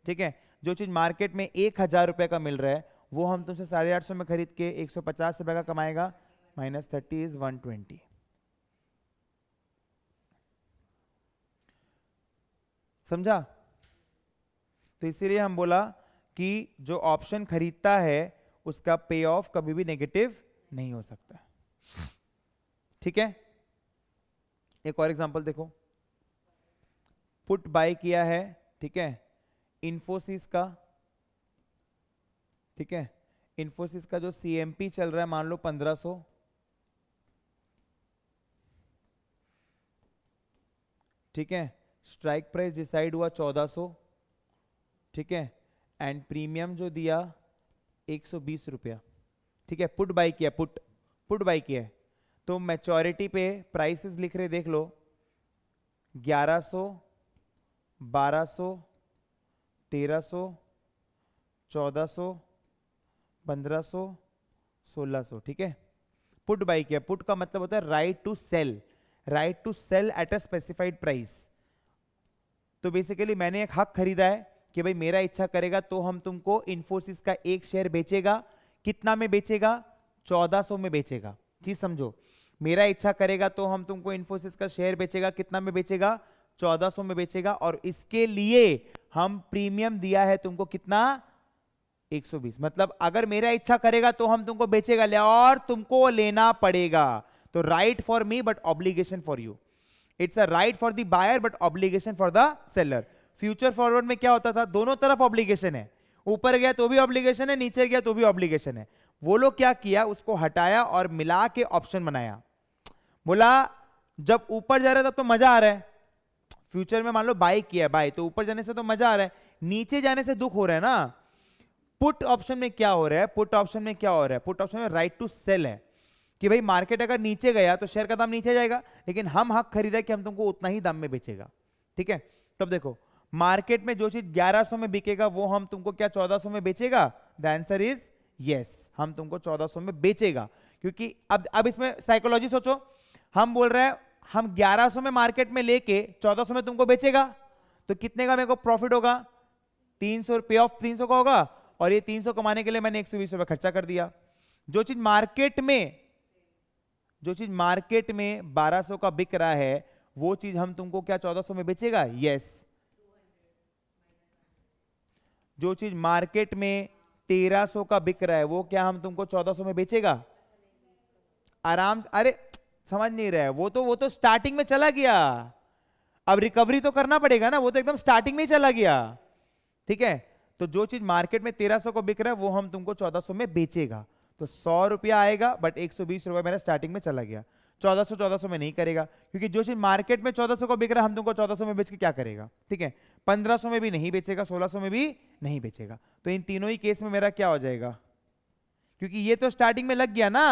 ठीक है जो चीज़ मार्केट में एक हज़ार रुपए का मिल रहा है वो हम तुमसे साढ़े आठ सौ में खरीद के एक सौ पचास रुपए का कमाएगा minus thirty is one twenty समझा तो इसीलिए हम बोला कि जो ऑप्शन खरीदता है उसका पे ऑफ कभी भी नेगेटिव नहीं हो सकता ठीक है एक और एग्जांपल देखो पुट बाय किया है ठीक है इन्फोसिस का ठीक है इन्फोसिस का जो सीएमपी चल रहा है मान लो 1500 ठीक है स्ट्राइक प्राइस डिसाइड हुआ 1400 ठीक है एंड प्रीमियम जो दिया बीस रुपया ठीक है पुट बाई किया पुट पुट बाई किया तो मैच्योरिटी पे प्राइसेस लिख रहे देख लो 1100 1200 तेरह सौ चौदह सौ पंद्रह सौ सोलह सौ ठीक है पुट बाई किया पुट का मतलब होता है right to sell right to sell at a specified price तो बेसिकली मैंने एक हक खरीदा है कि भाई मेरा इच्छा करेगा तो हम तुमको इन्फोसिस का एक शेयर बेचेगा कितना में बेचेगा 1400 में बेचेगा चीज समझो मेरा इच्छा करेगा तो हम तुमको इन्फोसिस का शेयर बेचेगा कितना में बेचेगा 1400 में बेचेगा और इसके लिए हम प्रीमियम दिया है तुमको कितना 120 मतलब अगर मेरा इच्छा करेगा तो हम तुमको बेचेगा ले और तुमको लेना पड़ेगा तो right for me but obligation for you it's a right for the buyer but obligation for the seller future forward में क्या होता था दोनों तरफ ऑब्लिगेशन है ऊपर गया तो भी ऑब्लिगेशन है नीचे गया तो भी ऑब्लिगेशन है वो लोग क्या किया उसको हटाया और मिला के ऑप्शन बनाया बोला जब ऊपर जा रहा था तो मजा आ रहा है फ्यूचर में मान लो बाय किया बाय तो ऊपर जाने से तो मजा आ रहा है नीचे जाने से दुख हो रहा है ना पुट ऑप्शन में क्या हो रहा है पुट ऑप्शन में क्या हो रहा है पुट ऑप्शन में राइट टू सेल है कि भाई मार्केट अगर नीचे गया तो शेयर का दाम नीचे जाएगा लेकिन हम हक खरीदा कि हम तुमको उतना ही दाम में बेचेगा ठीक है तब देखो मार्केट में जो चीज 1100 में बिकेगा वो हम तुमको क्या 1400 में बेचेगा द आंसर इज यस हम तुमको 1400 में बेचेगा क्योंकि अब अब इसमें साइकोलॉजी सोचो हम बोल रहे हैं हम 1100 में मार्केट में लेके 1400 में तुमको बेचेगा तो कितने का मेरे को प्रॉफिट होगा 300 सौ पे ऑफ 300 का होगा और ये 300 कमाने के लिए मैंने एक सौ बीस रुपये खर्चा कर दिया जो चीज मार्केट में जो चीज मार्केट में 1200 का बिक रहा है वो चीज हम तुमको क्या 1400 में बेचेगा यस जो चीज मार्केट में 1300 का बिक रहा है वो क्या हम तुमको 1400 में बेचेगा आराम अरे समझ नहीं रहा वो तो वो तो स्टार्टिंग में चला गया अब रिकवरी तो करना पड़ेगा ना वो तो एकदम स्टार्टिंग में ही चला गया ठीक है तो जो चीज मार्केट में तेरह सौ को बिक रहा है वो हम तुमको सौ में बेचेगा तो सौ रुपया आएगा बट एक सौ बीस रुपया मेरा स्टार्टिंग में चला गया चौदह सौ में नहीं करेगा क्योंकि जो चीज मार्केट में चौदह सौ को बिक रहा है हम तुमको चौदह सौ में बेच के क्या करेगा ठीक है पंद्रह सौ में भी नहीं बेचेगा सोलह सौ में भी नहीं बेचेगा तो इन तीनों ही केस में मेरा क्या हो जाएगा क्योंकि ये तो स्टार्टिंग में लग गया ना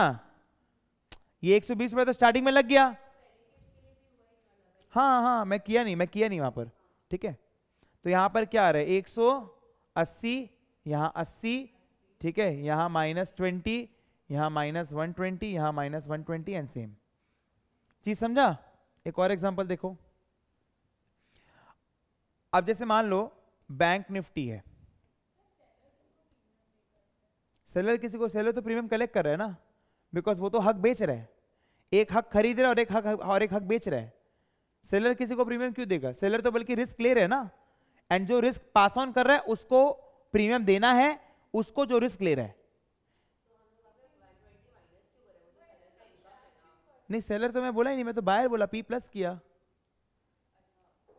ये 120 में तो स्टार्टिंग में लग गया हाँ हाँ मैं किया नहीं मैं किया नहीं वहां पर ठीक है तो यहां पर क्या आ रहा है 180 यहां अस्सी ठीक है यहां माइनस ट्वेंटी यहां माइनस वन ट्वेंटी यहां minus one twenty and same चीज समझा एक और एग्जांपल देखो अब जैसे मान लो बैंक निफ्टी है सेलर किसी को सेलर तो प्रीमियम कलेक्ट कर रहा है ना बिकॉज वो तो हक बेच रहे हैं एक हक खरीद रहे और एक हक और एक हक बेच रहे हैं सेलर किसी को प्रीमियम क्यों देगा सेलर तो बल्कि रिस्क ले रहे हैं ना एंड जो रिस्क पास ऑन कर रहा है उसको प्रीमियम देना है उसको जो रिस्क ले रहा है नहीं सेलर तो मैं बोला ही नहीं मैं तो बायर बोला पी प्लस किया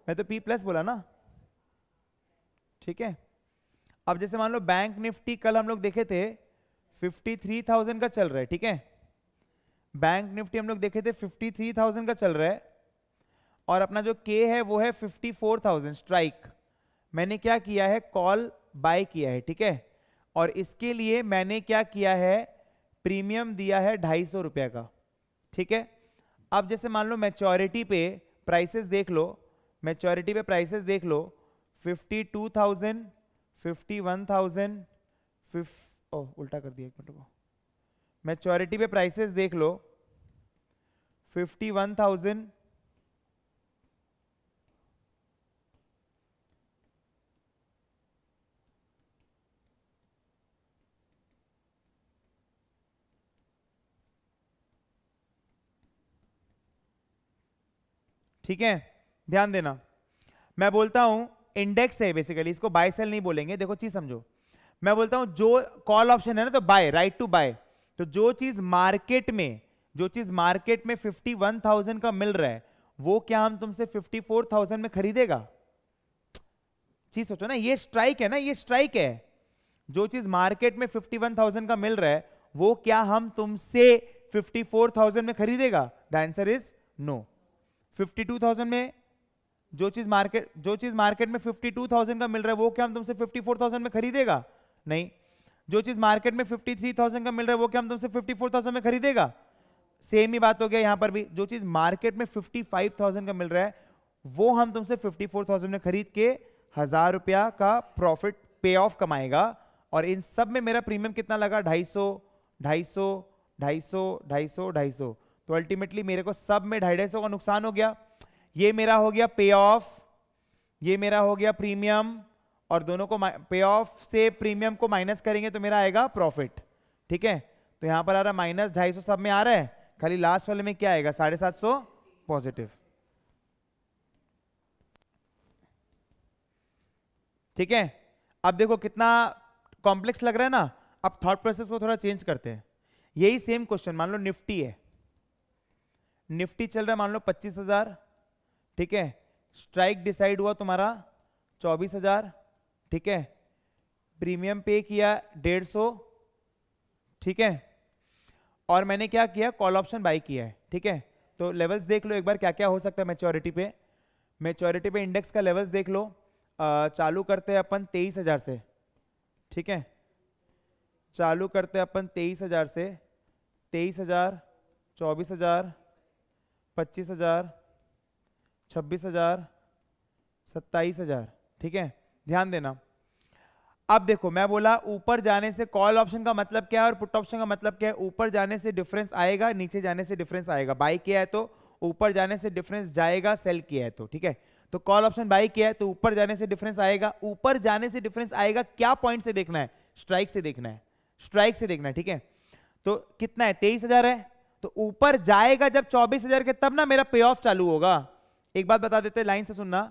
मैं तो पी प्लस बोला ना ठीक है अब जैसे मान लो बैंक निफ्टी कल हम लोग देखे थे 53,000 का चल रहा है ठीक है बैंक निफ्टी हम लोग देखे थे 53,000 का चल रहा है और अपना जो के है वो है 54,000 स्ट्राइक मैंने क्या किया है कॉल बाय किया है ठीक है और इसके लिए मैंने क्या किया है प्रीमियम दिया है ढाई सौ रुपये का ठीक है अब जैसे मान लो मैच्योरिटी पे प्राइसेस देख लो मैच्योरिटी पे प्राइसेस देख लो 52,000, 51,000, थाउजेंड ओ उल्टा कर दिया एक मिनट को मैच्योरिटी पे प्राइसेस देख लो फिफ्टी वन थाउजेंड ठीक है ध्यान देना मैं बोलता हूं इंडेक्स है बेसिकली इसको बाय सेल नहीं बोलेंगे देखो चीज समझो मैं बोलता हूं जो कॉल ऑप्शन है ना तो बाय राइट टू बाय तो जो चीज मार्केट में जो चीज मार्केट में 51,000 का मिल रहा है वो क्या हम तुमसे 54,000 में खरीदेगा चीज सोचो ना ये स्ट्राइक है ना ये स्ट्राइक है जो चीज मार्केट में 51,000 का मिल रहा है वो क्या हम तुमसे 54,000 में खरीदेगा द आंसर इज नो 52,000 में जो चीज मार्केट जो चीज मार्केट में 52,000 का मिल रहा है वो क्या हम तुमसे 54,000 में खरीदेगा नहीं जो चीज मार्केट में 53,000 का मिल रहा है वो क्या हम तुमसे 54,000 में खरीदेगा सेम ही बात हो गया यहां पर भी जो चीज मार्केट में 55,000 का मिल रहा है वो हम तुमसे 54,000 में खरीद के हजार रुपया का प्रॉफिट पे ऑफ कमाएगा और इन सब में मेरा प्रीमियम कितना लगा ढाई सौ ढाई सौ ढाई सौ ढाई सौ ढाई सौ तो अल्टीमेटली मेरे को सब में ढाई ढाई सौ का नुकसान हो गया ये मेरा हो गया पे ऑफ ये मेरा हो गया प्रीमियम और दोनों को पे ऑफ से प्रीमियम को माइनस करेंगे तो मेरा आएगा प्रॉफिट ठीक है तो यहां पर आ रहा है माइनस ढाई सौ सब में आ रहा है खाली लास्ट वाले में क्या आएगा साढ़े सात सौ पॉजिटिव ठीक है अब देखो कितना कॉम्प्लेक्स लग रहा है ना अब थॉट प्रोसेस को थोड़ा चेंज करते हैं यही सेम क्वेश्चन मान लो निफ्टी है निफ्टी चल रहा है मान लो पच्चीस हजार ठीक है स्ट्राइक डिसाइड हुआ तुम्हारा चौबीस हजार ठीक है प्रीमियम पे किया डेढ़ सौ ठीक है और मैंने क्या किया कॉल ऑप्शन बाई किया है ठीक है तो लेवल्स देख लो एक बार क्या क्या हो सकता है मेच्योरिटी पे मेच्योरिटी पे इंडेक्स का लेवल्स देख लो आ, चालू करते हैं अपन तेईस हज़ार से ठीक है चालू करते हैं अपन तेईस हज़ार से तेईस हज़ार चौबीस हज़ार पच्चीस हज़ार छब्बीस हज़ार सत्ताईस हज़ार ठीक है ध्यान देना अब देखो मैं बोला ऊपर जाने से कॉल ऑप्शन का मतलब क्या है और पुट ऑप्शन का मतलब क्या है ऊपर जाने से डिफरेंस आएगा नीचे जाने से डिफरेंस आएगा बाई किया है तो ऊपर जाने से डिफरेंस जाएगा सेल किया है तो ठीक है तो कॉल ऑप्शन बाई किया है तो ऊपर जाने से डिफरेंस आएगा ऊपर जाने से डिफरेंस आएगा क्या पॉइंट से देखना है स्ट्राइक से देखना है स्ट्राइक से देखना है ठीक है तो कितना है तेईस हजार है तो ऊपर जाएगा जब चौबीस हजार के तब ना मेरा पे ऑफ चालू होगा एक बात बता देते लाइन से सुनना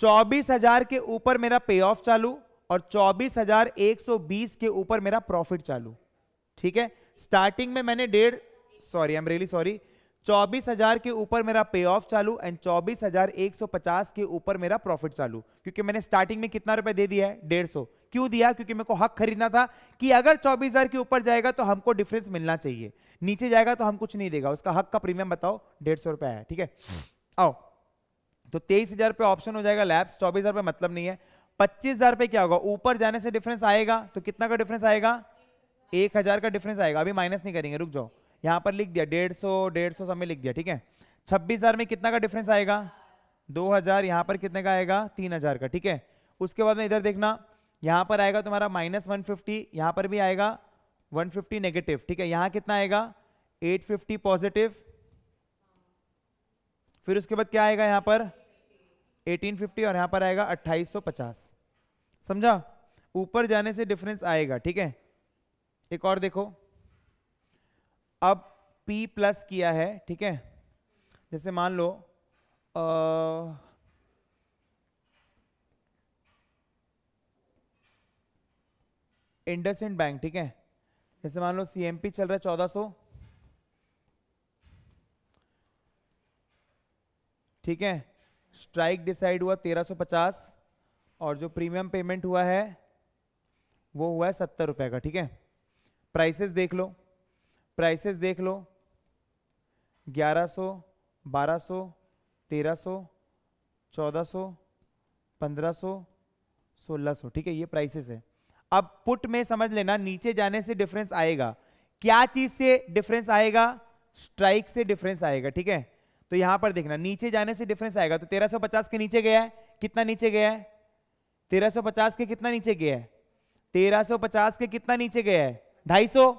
चौबीस हजार के ऊपर मेरा पे ऑफ चालू और चौबीस हजार एक सौ बीस के ऊपर मेरा प्रॉफिट चालू ठीक है स्टार्टिंग में मैंने डेढ़ sorry I am really sorry चौबीस हजार के ऊपर मेरा पे ऑफ चालू एंड चौबीस हजार एक सौ पचास के ऊपर मेरा प्रॉफिट चालू क्योंकि मैंने स्टार्टिंग में कितना रुपए दे दिया है डेढ़ सौ क्यों दिया क्योंकि मेरे को हक खरीदना था कि अगर चौबीस हजार के ऊपर जाएगा तो हमको डिफरेंस मिलना चाहिए नीचे जाएगा तो हम कुछ नहीं देगा उसका हक का प्रीमियम बताओ डेढ़ सौ रुपया है ठीक है आओ तो तेईस हजार रुपये ऑप्शन हो जाएगा लैब्स चौबीस हजार रुपये मतलब नहीं है पच्चीस हजार रुपये क्या होगा ऊपर जाने से डिफरेंस आएगा तो कितना का डिफरेंस आएगा एक हजार का डिफरेंस आएगा अभी माइनस नहीं करेंगे रुक जाओ यहाँ पर लिख दिया डेढ़ सौ डेढ़ सौ सब लिख दिया ठीक है छब्बीस हजार में कितना का डिफरेंस आएगा दो हजार यहां पर कितने का आएगा तीन हजार का ठीक है उसके बाद में इधर देखना यहाँ पर आएगा तुम्हारा माइनस वन फिफ्टी यहां पर भी आएगा वन फिफ्टी नेगेटिव ठीक है यहाँ कितना आएगा एट फिफ्टी पॉजिटिव फिर उसके बाद क्या आएगा यहां पर 1850 और यहां पर आएगा 2850 समझा ऊपर जाने से डिफरेंस आएगा ठीक है एक और देखो अब P प्लस किया है ठीक है जैसे मान लो आ, इंड बैंक ठीक है जैसे मान लो सीएमपी चल रहा है चौदह ठीक है स्ट्राइक डिसाइड हुआ 1350 और जो प्रीमियम पेमेंट हुआ है वो हुआ है सत्तर रुपये का ठीक है प्राइसेस देख लो प्राइसेस देख लो 1100, 1200, 1300, 1400, 1500, 1600 ठीक है ये प्राइसेस है अब पुट में समझ लेना नीचे जाने से डिफरेंस आएगा क्या चीज से डिफरेंस आएगा स्ट्राइक से डिफरेंस आएगा ठीक है तो यहां पर देखना नीचे जाने से डिफरेंस आएगा तो 1350 के नीचे गया है कितना नीचे गया है 1350 के कितना नीचे गया है 1350 के कितना नीचे गया है ढाई सौ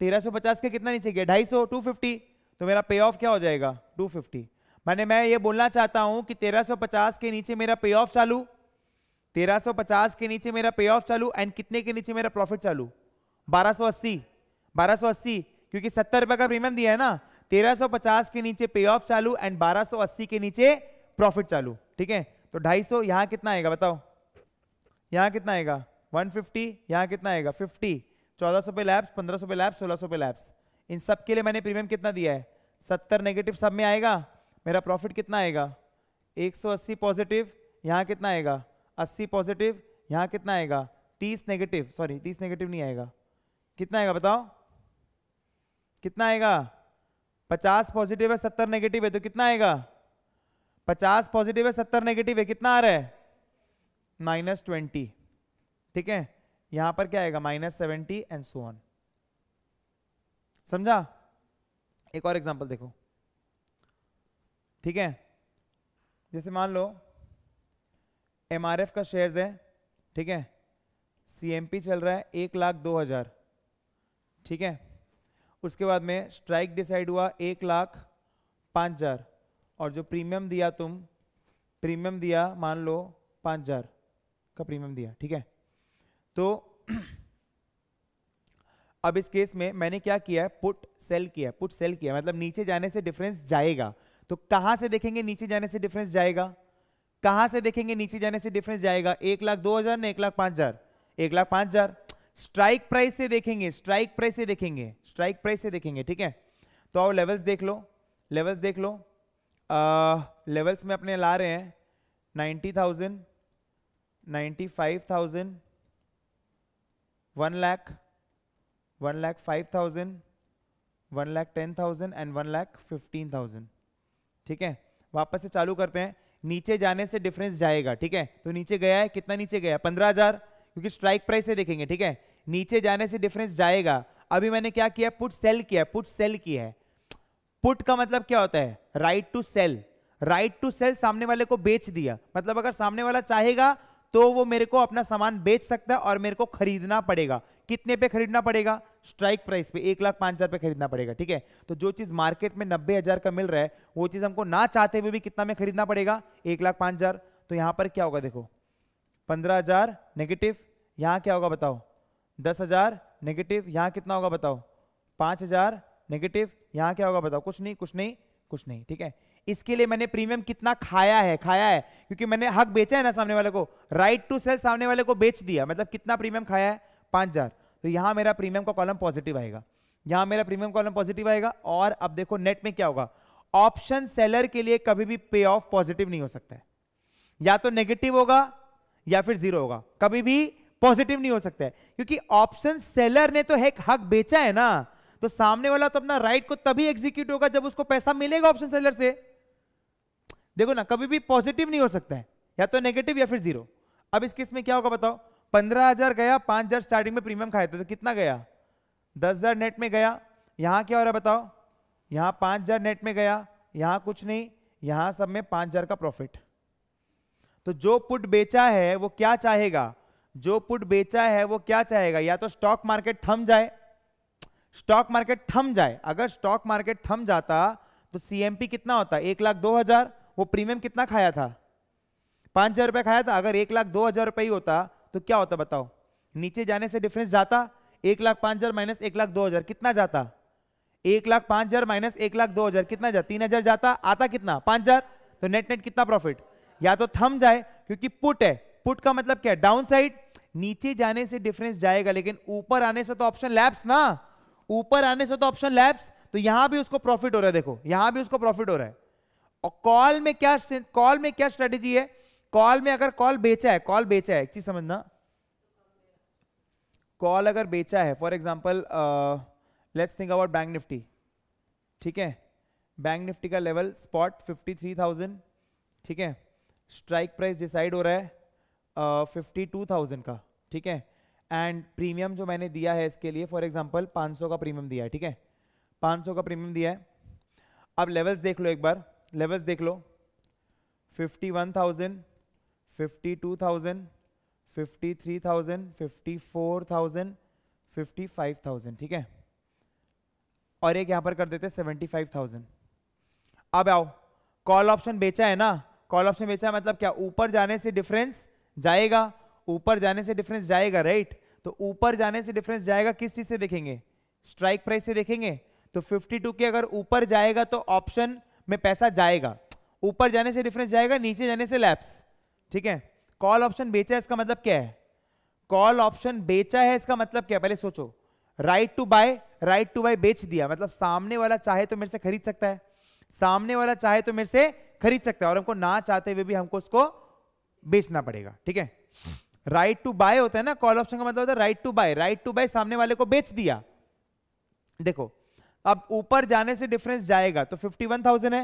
तेरह के कितना नीचे गया ढाई सौ तो मेरा पे ऑफ क्या हो जाएगा 250 मैंने मैं ये बोलना चाहता हूं कि 1350 के नीचे मेरा पे ऑफ चालू 1350 के नीचे मेरा पे ऑफ चालू एंड कितने के नीचे मेरा प्रॉफिट चालू 1280 1280 क्योंकि सत्तर रुपए का प्रीमियम दिया है ना 1350 के नीचे पे ऑफ चालू एंड 1280 के नीचे प्रॉफिट चालू ठीक है तो 250 यहां कितना आएगा बताओ यहां कितना आएगा 150 यहां कितना आएगा 50 1400 पे लैब्स 1500 पे लैब्स 1600 पे लैब्स इन सब के लिए मैंने प्रीमियम कितना दिया है 70 नेगेटिव सब में आएगा मेरा प्रॉफिट कितना आएगा 180 पॉजिटिव यहाँ कितना आएगा 80 पॉजिटिव यहाँ कितना आएगा 30 नेगेटिव सॉरी 30 नेगेटिव नहीं आएगा कितना आएगा बताओ कितना आएगा पचास पॉजिटिव है सत्तर नेगेटिव है तो कितना आएगा पचास पॉजिटिव है सत्तर नेगेटिव है कितना आ रहा है माइनस ट्वेंटी ठीक है यहां पर क्या आएगा minus seventy and so on समझा एक और एग्जांपल देखो ठीक है जैसे मान लो एम का शेयर्स है ठीक है सीएमपी चल रहा है एक लाख दो हजार ठीक है उसके बाद में स्ट्राइक डिसाइड हुआ एक लाख पाँच हज़ार और जो प्रीमियम दिया तुम प्रीमियम दिया मान लो पाँच हज़ार का प्रीमियम दिया ठीक है तो अब इस केस में मैंने क्या किया है पुट सेल किया पुट सेल किया मतलब नीचे जाने से डिफरेंस जाएगा तो कहां से देखेंगे नीचे जाने से डिफरेंस जाएगा कहां से देखेंगे नीचे जाने से डिफरेंस जाएगा एक लाख दो हजार ने एक लाख पांच हजार एक लाख पांच हजार स्ट्राइक प्राइस से देखेंगे स्ट्राइक प्राइस से देखेंगे स्ट्राइक प्राइस से देखेंगे ठीक है तो आओ लेवल्स देख लो लेवल्स देख लो लेवल्स में अपने ला रहे हैं ninety thousand ninety five thousand one lakh one lakh five thousand one lakh ten thousand and one lakh fifteen thousand ठीक है वापस से चालू करते हैं नीचे जाने से डिफरेंस जाएगा ठीक है तो नीचे गया है कितना नीचे गया पंद्रह हजार क्योंकि स्ट्राइक प्राइस से देखेंगे ठीक है नीचे जाने से डिफरेंस जाएगा अभी मैंने क्या किया पुट सेल किया पुट सेल किया है पुट का मतलब क्या होता है right to sell right to sell सामने वाले को बेच दिया मतलब अगर सामने वाला चाहेगा तो वो मेरे को अपना सामान बेच सकता है और मेरे को खरीदना पड़ेगा कितने पे खरीदना पड़ेगा स्ट्राइक प्राइस पे एक लाख पांच हजार पे खरीदना पड़ेगा ठीक है तो जो चीज मार्केट में नब्बे हजार का मिल रहा है वो चीज हमको ना चाहते हुए भी, भी कितना में खरीदना पड़ेगा एक लाख पांच हजार तो यहां पर क्या होगा देखो पंद्रह हजार नेगेटिव यहाँ क्या होगा बताओ दस हजार नेगेटिव यहाँ कितना होगा बताओ पाँच हजार नेगेटिव यहाँ क्या होगा बताओ कुछ नहीं कुछ नहीं कुछ नहीं ठीक है इसके लिए मैंने प्रीमियम कितना खाया है खाया है क्योंकि मैंने हक बेचा है ना सामने वाले को राइट टू सेल सामने वाले को बेच दिया मतलब कितना प्रीमियम खाया है पाँच हजार तो यहाँ मेरा प्रीमियम का कॉलम पॉजिटिव आएगा यहाँ मेरा प्रीमियम कॉलम पॉजिटिव आएगा और अब देखो नेट में क्या होगा ऑप्शन सेलर के लिए कभी भी पे ऑफ पॉजिटिव नहीं हो सकता है या तो नेगेटिव होगा या फिर जीरो होगा कभी भी पॉजिटिव नहीं हो सकता है क्योंकि ऑप्शन सेलर ने तो हक हक बेचा है ना तो सामने वाला तो अपना राइट को तभी एग्जीक्यूट होगा जब उसको पैसा मिलेगा ऑप्शन सेलर से देखो ना कभी भी पॉजिटिव नहीं हो सकता है या तो नेगेटिव या फिर जीरो अब इस किस में क्या होगा बताओ पंद्रह हजार गया पांच हजार स्टार्टिंग में प्रीमियम खाए थे तो, तो कितना गया दस हजार नेट में गया यहां क्या हो रहा है बताओ यहां पांच हजार नेट में गया यहां कुछ नहीं यहां सब में पांच हजार का प्रॉफिट तो जो पुट बेचा है वो क्या चाहेगा जो पुट बेचा है वो क्या चाहेगा या तो स्टॉक मार्केट थम जाए स्टॉक मार्केट थम जाए अगर स्टॉक मार्केट थम जाता तो सीएमपी कितना होता एक लाख दो हजार वो प्रीमियम कितना खाया था पांच हजार रुपये खाया था अगर एक लाख दो हजार रुपये ही होता तो क्या होता बताओ नीचे जाने से डिफरेंस जाता एक लाख पांच हजार माइनस एक लाख दो हजार कितना जाता एक लाख पांच हजार माइनस एक लाख दो हजार कितना जाता तीन हजार जाता आता कितना पांच हजार तो नेट नेट कितना प्रॉफिट या तो थम जाए क्योंकि पुट है पुट का मतलब क्या है डाउन साइड नीचे जाने से डिफरेंस जाएगा लेकिन ऊपर आने से तो ऑप्शन लैप्स ना ऊपर आने से तो ऑप्शन लैप्स तो यहां भी उसको प्रॉफिट हो रहा है देखो यहां भी उसको प्रॉफिट हो रहा है और कॉल में क्या कॉल में क्या स्ट्रेटेजी है कॉल में अगर कॉल बेचा है कॉल बेचा है एक चीज समझना कॉल अगर बेचा है for example let's think about bank Nifty ठीक है बैंक निफ्टी का लेवल स्पॉट 53,000 ठीक है स्ट्राइक प्राइस डिसाइड हो रहा है फिफ्टी टू थाउजेंड का ठीक है एंड प्रीमियम जो मैंने दिया है इसके लिए फॉर एग्जाम्पल पाँच सौ का प्रीमियम दिया है ठीक है पाँच सौ का प्रीमियम दिया है अब लेवल्स देख लो एक बार लेवल्स देख लो fifty one thousand fifty two thousand fifty three thousand fifty four thousand fifty five thousand ठीक है और एक यहाँ पर कर देते सेवेंटी फाइव थाउजेंड अब आओ कॉल ऑप्शन बेचा है ना कॉल ऑप्शन बेचा मतलब क्या ऊपर जाने से डिफरेंस जाएगा ऊपर जाने से डिफरेंस जाएगा राइट तो ऊपर जाने से डिफरेंस जाएगा किस चीज से देखेंगे स्ट्राइक प्राइस से देखेंगे तो 52 के अगर ऊपर जाएगा तो ऑप्शन में पैसा जाएगा ऊपर जाने से डिफरेंस जाएगा नीचे जाने से लैप्स ठीक है कॉल ऑप्शन बेचा है इसका मतलब क्या है कॉल ऑप्शन बेचा है इसका मतलब क्या पहले सोचो right to buy right to buy बेच दिया मतलब सामने वाला चाहे तो मेरे से खरीद सकता है सामने वाला चाहे तो मेरे से खरीद सकता है और हमको ना चाहते हुए भी हमको उसको बेचना पड़ेगा ठीक है राइट टू बाय होता है ना कॉल ऑप्शन का मतलब होता है right to buy right to buy सामने वाले को बेच दिया देखो अब ऊपर जाने से डिफरेंस जाएगा तो 51,000 है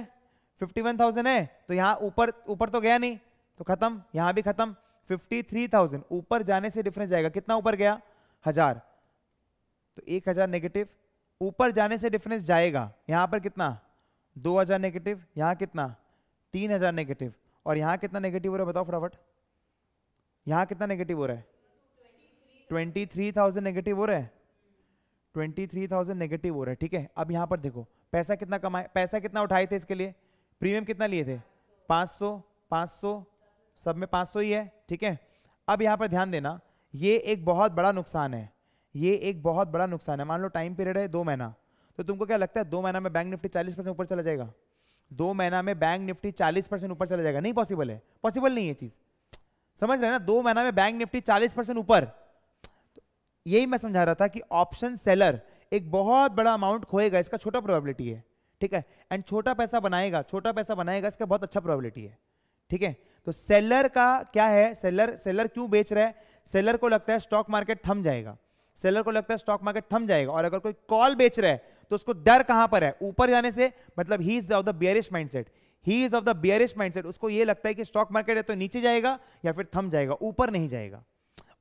51,000 है तो यहां ऊपर ऊपर तो गया नहीं तो खत्म यहां भी खत्म 53,000 ऊपर जाने से डिफरेंस जाएगा कितना ऊपर गया हजार तो एक हजार नेगेटिव ऊपर जाने से डिफरेंस जाएगा यहां पर कितना दो हजार नेगेटिव यहां कितना तीन हजार नेगेटिव और यहां कितना नेगेटिव हो रहा है बताओ फटाफट यहां कितना नेगेटिव हो रहा है ट्वेंटी थ्री थाउजेंड नेगेटिव हो रहा है ट्वेंटी थ्री थाउजेंड नेगेटिव हो रहा है ठीक है अब यहां पर देखो पैसा कितना कमाए पैसा कितना उठाए थे इसके लिए प्रीमियम कितना लिए थे पांच सौ पांच सौ सब में पांच सौ ही है ठीक है अब यहां पर ध्यान देना ये एक बहुत बड़ा नुकसान है ये एक बहुत बड़ा नुकसान है मान लो टाइम पीरियड है दो महीना तो तुमको क्या लगता है दो महीना में बैंक निफ्टी चालीस परसेंट ऊपर चला जाएगा दो महीना में बैंक निफ्टी 40 परसेंट ऊपर चला जाएगा नहीं पॉसिबल है पॉसिबल नहीं है चीज समझ रहे ना दो महीना में बैंक निफ्टी 40 परसेंट ऊपर तो यही मैं समझा रहा था कि ऑप्शन सेलर एक बहुत बड़ा अमाउंट खोएगा इसका छोटा प्रोबेबिलिटी है ठीक है एंड छोटा पैसा बनाएगा छोटा पैसा बनाएगा इसका बहुत अच्छा प्रोबेबिलिटी है ठीक है तो सेलर का क्या है सेलर सेलर क्यों बेच रहा है सेलर को लगता है स्टॉक मार्केट थम जाएगा सेलर को लगता है स्टॉक मार्केट थम जाएगा और अगर कोई कॉल बेच रहा है तो उसको डर कहां पर है ऊपर जाने से मतलब he is of the bearish set he is of the bearish set उसको यह लगता है कि स्टॉक मार्केट है तो नीचे जाएगा या फिर थम जाएगा ऊपर नहीं जाएगा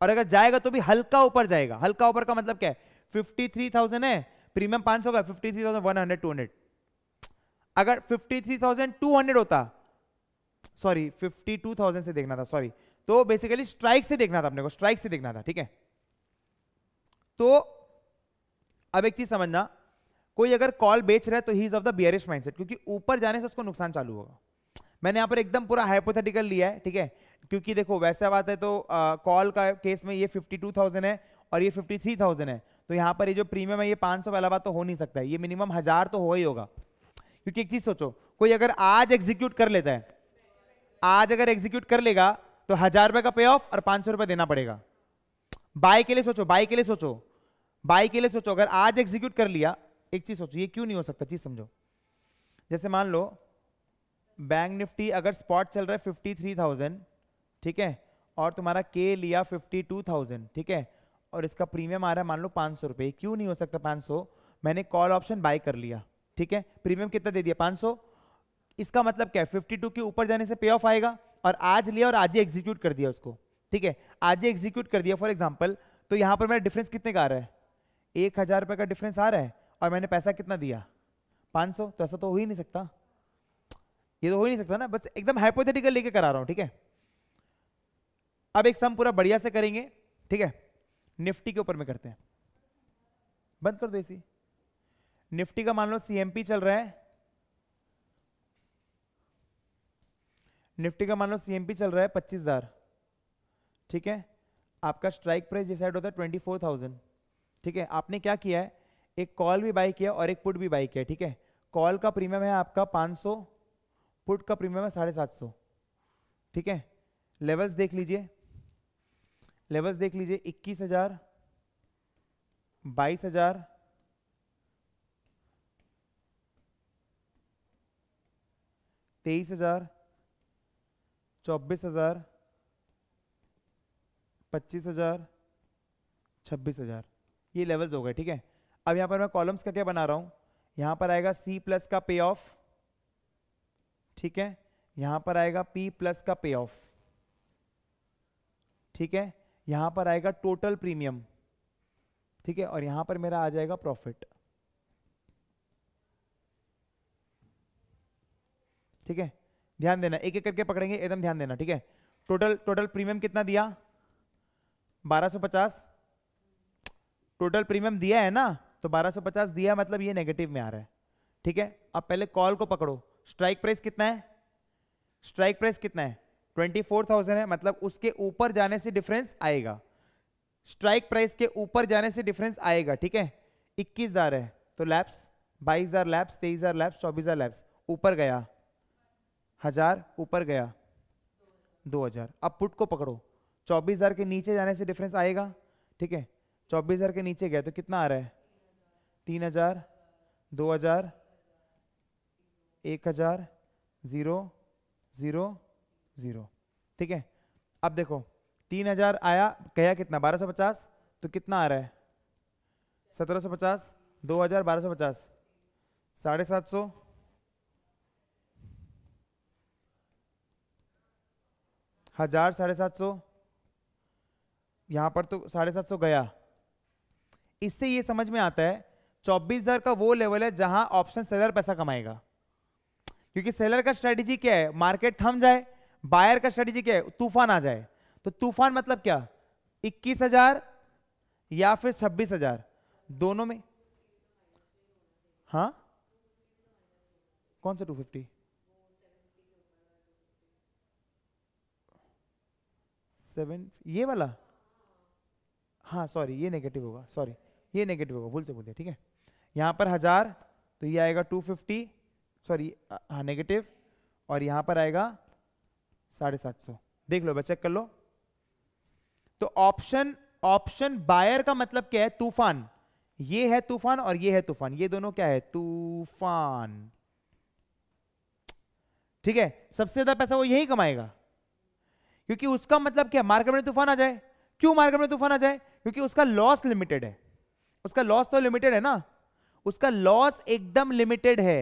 और अगर जाएगा तो भी हल्का ऊपर जाएगा हल्का ऊपर का मतलब क्या है फिफ्टी थ्री थाउजेंड है प्रीमियम पांच सौ का fifty three thousand one hundred two hundred अगर fifty three thousand two hundred होता सॉरी फिफ्टी टू थाउजेंड से देखना था सॉरी तो बेसिकली स्ट्राइक से देखना था अपने को स्ट्राइक से देखना था ठीक है तो अब एक चीज समझना कोई अगर कॉल बेच रहा है तो he is of the bearish mindset क्योंकि ऊपर जाने से उसको नुकसान चालू होगा मैंने यहाँ पर एकदम पूरा हाइपोथेटिकल लिया है ठीक है क्योंकि देखो वैसा बात है तो कॉल का केस में ये 52,000 है और ये 53,000 है तो यहाँ पर ये जो प्रीमियम है ये 500 वाला बात तो हो नहीं सकता है ये मिनिमम हजार तो हो ही होगा क्योंकि एक चीज सोचो कोई अगर आज एग्जीक्यूट कर लेता है आज अगर एग्जीक्यूट कर लेगा तो हजार रुपए का पे ऑफ और पांच सौ रुपए देना पड़ेगा बाय के लिए सोचो बाय के लिए सोचो बाय के लिए सोचो अगर आज एग्जीक्यूट कर लिया एक चीज सोचो ये क्यों नहीं हो सकता चीज समझो जैसे मान लो बैंक निफ्टी अगर स्पॉट चल रहा है फिफ्टी थ्री थाउजेंड ठीक है और तुम्हारा के लिया फिफ्टी टू थाउजेंड ठीक है और इसका प्रीमियम आ रहा है मान लो पाँच सौ रुपये क्यों नहीं हो सकता पाँच सौ मैंने कॉल ऑप्शन बाय कर लिया ठीक है प्रीमियम कितना दे दिया पाँच सौ इसका मतलब क्या है फिफ्टी टू के ऊपर जाने से पे ऑफ आएगा और आज लिया और आज ही एग्जीक्यूट कर दिया उसको ठीक है आज ही एग्जीक्यूट कर दिया फॉर एग्जाम्पल तो यहाँ पर मेरा डिफरेंस कितने का आ रहा है एक हज़ार रुपये का डिफरेंस आ रहा है और मैंने पैसा कितना दिया 500 तो ऐसा तो हो ही नहीं सकता ये तो हो ही नहीं सकता ना बस एकदम हाइपोथेटिकल लेके करा रहा हूं ठीक है अब एक सम पूरा बढ़िया से करेंगे ठीक है निफ्टी के ऊपर में करते हैं बंद कर दो इसी निफ्टी का मान लो सीएमपी चल रहा है निफ्टी का मान लो सीएमपी चल रहा है पच्चीस हजार ठीक है आपका स्ट्राइक प्राइस डिसाइड होता है ट्वेंटी फोर थाउजेंड ठीक है आपने क्या किया है एक कॉल भी बाई किया और एक पुट भी बाई किया ठीक है कॉल का प्रीमियम है आपका 500 पुट का प्रीमियम है साढ़े सात सौ ठीक है लेवल्स देख लीजिए लेवल्स देख लीजिए इक्कीस हजार बाईस हजार तेईस हजार चौबीस हजार पच्चीस हजार छब्बीस हजार ये लेवल्स हो गए ठीक है अब यहां पर मैं कॉलम्स का क्या बना रहा हूं यहां पर आएगा सी प्लस का पे ऑफ ठीक है यहां पर आएगा पी प्लस का पे ऑफ ठीक है यहां पर आएगा टोटल प्रीमियम ठीक है और यहां पर मेरा आ जाएगा प्रॉफिट ठीक है ध्यान देना एक एक करके पकड़ेंगे एकदम ध्यान देना ठीक है टोटल टोटल प्रीमियम कितना दिया 1250 टोटल प्रीमियम दिया है ना तो 1250 दिया मतलब ये नेगेटिव में आ रहा है ठीक है अब पहले कॉल को पकड़ो स्ट्राइक प्राइस कितना है स्ट्राइक प्राइस कितना है 24,000 है मतलब उसके ऊपर जाने से डिफरेंस आएगा स्ट्राइक प्राइस के ऊपर जाने से डिफरेंस आएगा ठीक है इक्कीस है तो लैब्स बाईस हजार लैब्स तेईस हजार लैब्स चौबीस हजार लैब्स ऊपर गया हजार ऊपर गया दो हजार अब पुट को पकड़ो चौबीस हजार के नीचे जाने से डिफरेंस आएगा ठीक है चौबीस हजार के नीचे गया तो कितना आ रहा है तीन हजार दो हजार एक हजार ज़ीरो ज़ीरो ज़ीरो ठीक है अब देखो तीन हजार आया गया कितना बारह सौ पचास तो कितना आ रहा है सत्रह सौ पचास दो हजार बारह सौ पचास साढ़े सात सौ हजार साढ़े सात सौ यहां पर तो साढ़े सात सौ गया इससे ये समझ में आता है चौबीस हजार का वो लेवल है जहां ऑप्शन सेलर पैसा कमाएगा क्योंकि सेलर का स्ट्रेटेजी क्या है मार्केट थम जाए बायर का स्ट्रेटेजी क्या है तूफान आ जाए तो तूफान मतलब क्या इक्कीस हजार या फिर छब्बीस हजार दोनों में हाँ कौन सा टू फिफ्टी सेवन ये वाला हाँ सॉरी ये नेगेटिव होगा सॉरी ये नेगेटिव होगा भूल से बोलिए ठीक है यहाँ पर हजार तो ये आएगा 250 सॉरी हाँ नेगेटिव और यहाँ पर आएगा साढ़े सात सौ देख लो चेक कर लो तो ऑप्शन ऑप्शन बायर का मतलब क्या है तूफान ये है तूफान और ये है तूफान ये दोनों क्या है तूफान ठीक है सबसे ज्यादा पैसा वो यही कमाएगा क्योंकि उसका मतलब क्या मार्केट में तूफान आ जाए क्यों मार्केट में तूफान आ जाए क्योंकि उसका लॉस लिमिटेड है उसका लॉस तो लिमिटेड है ना उसका लॉस एकदम लिमिटेड है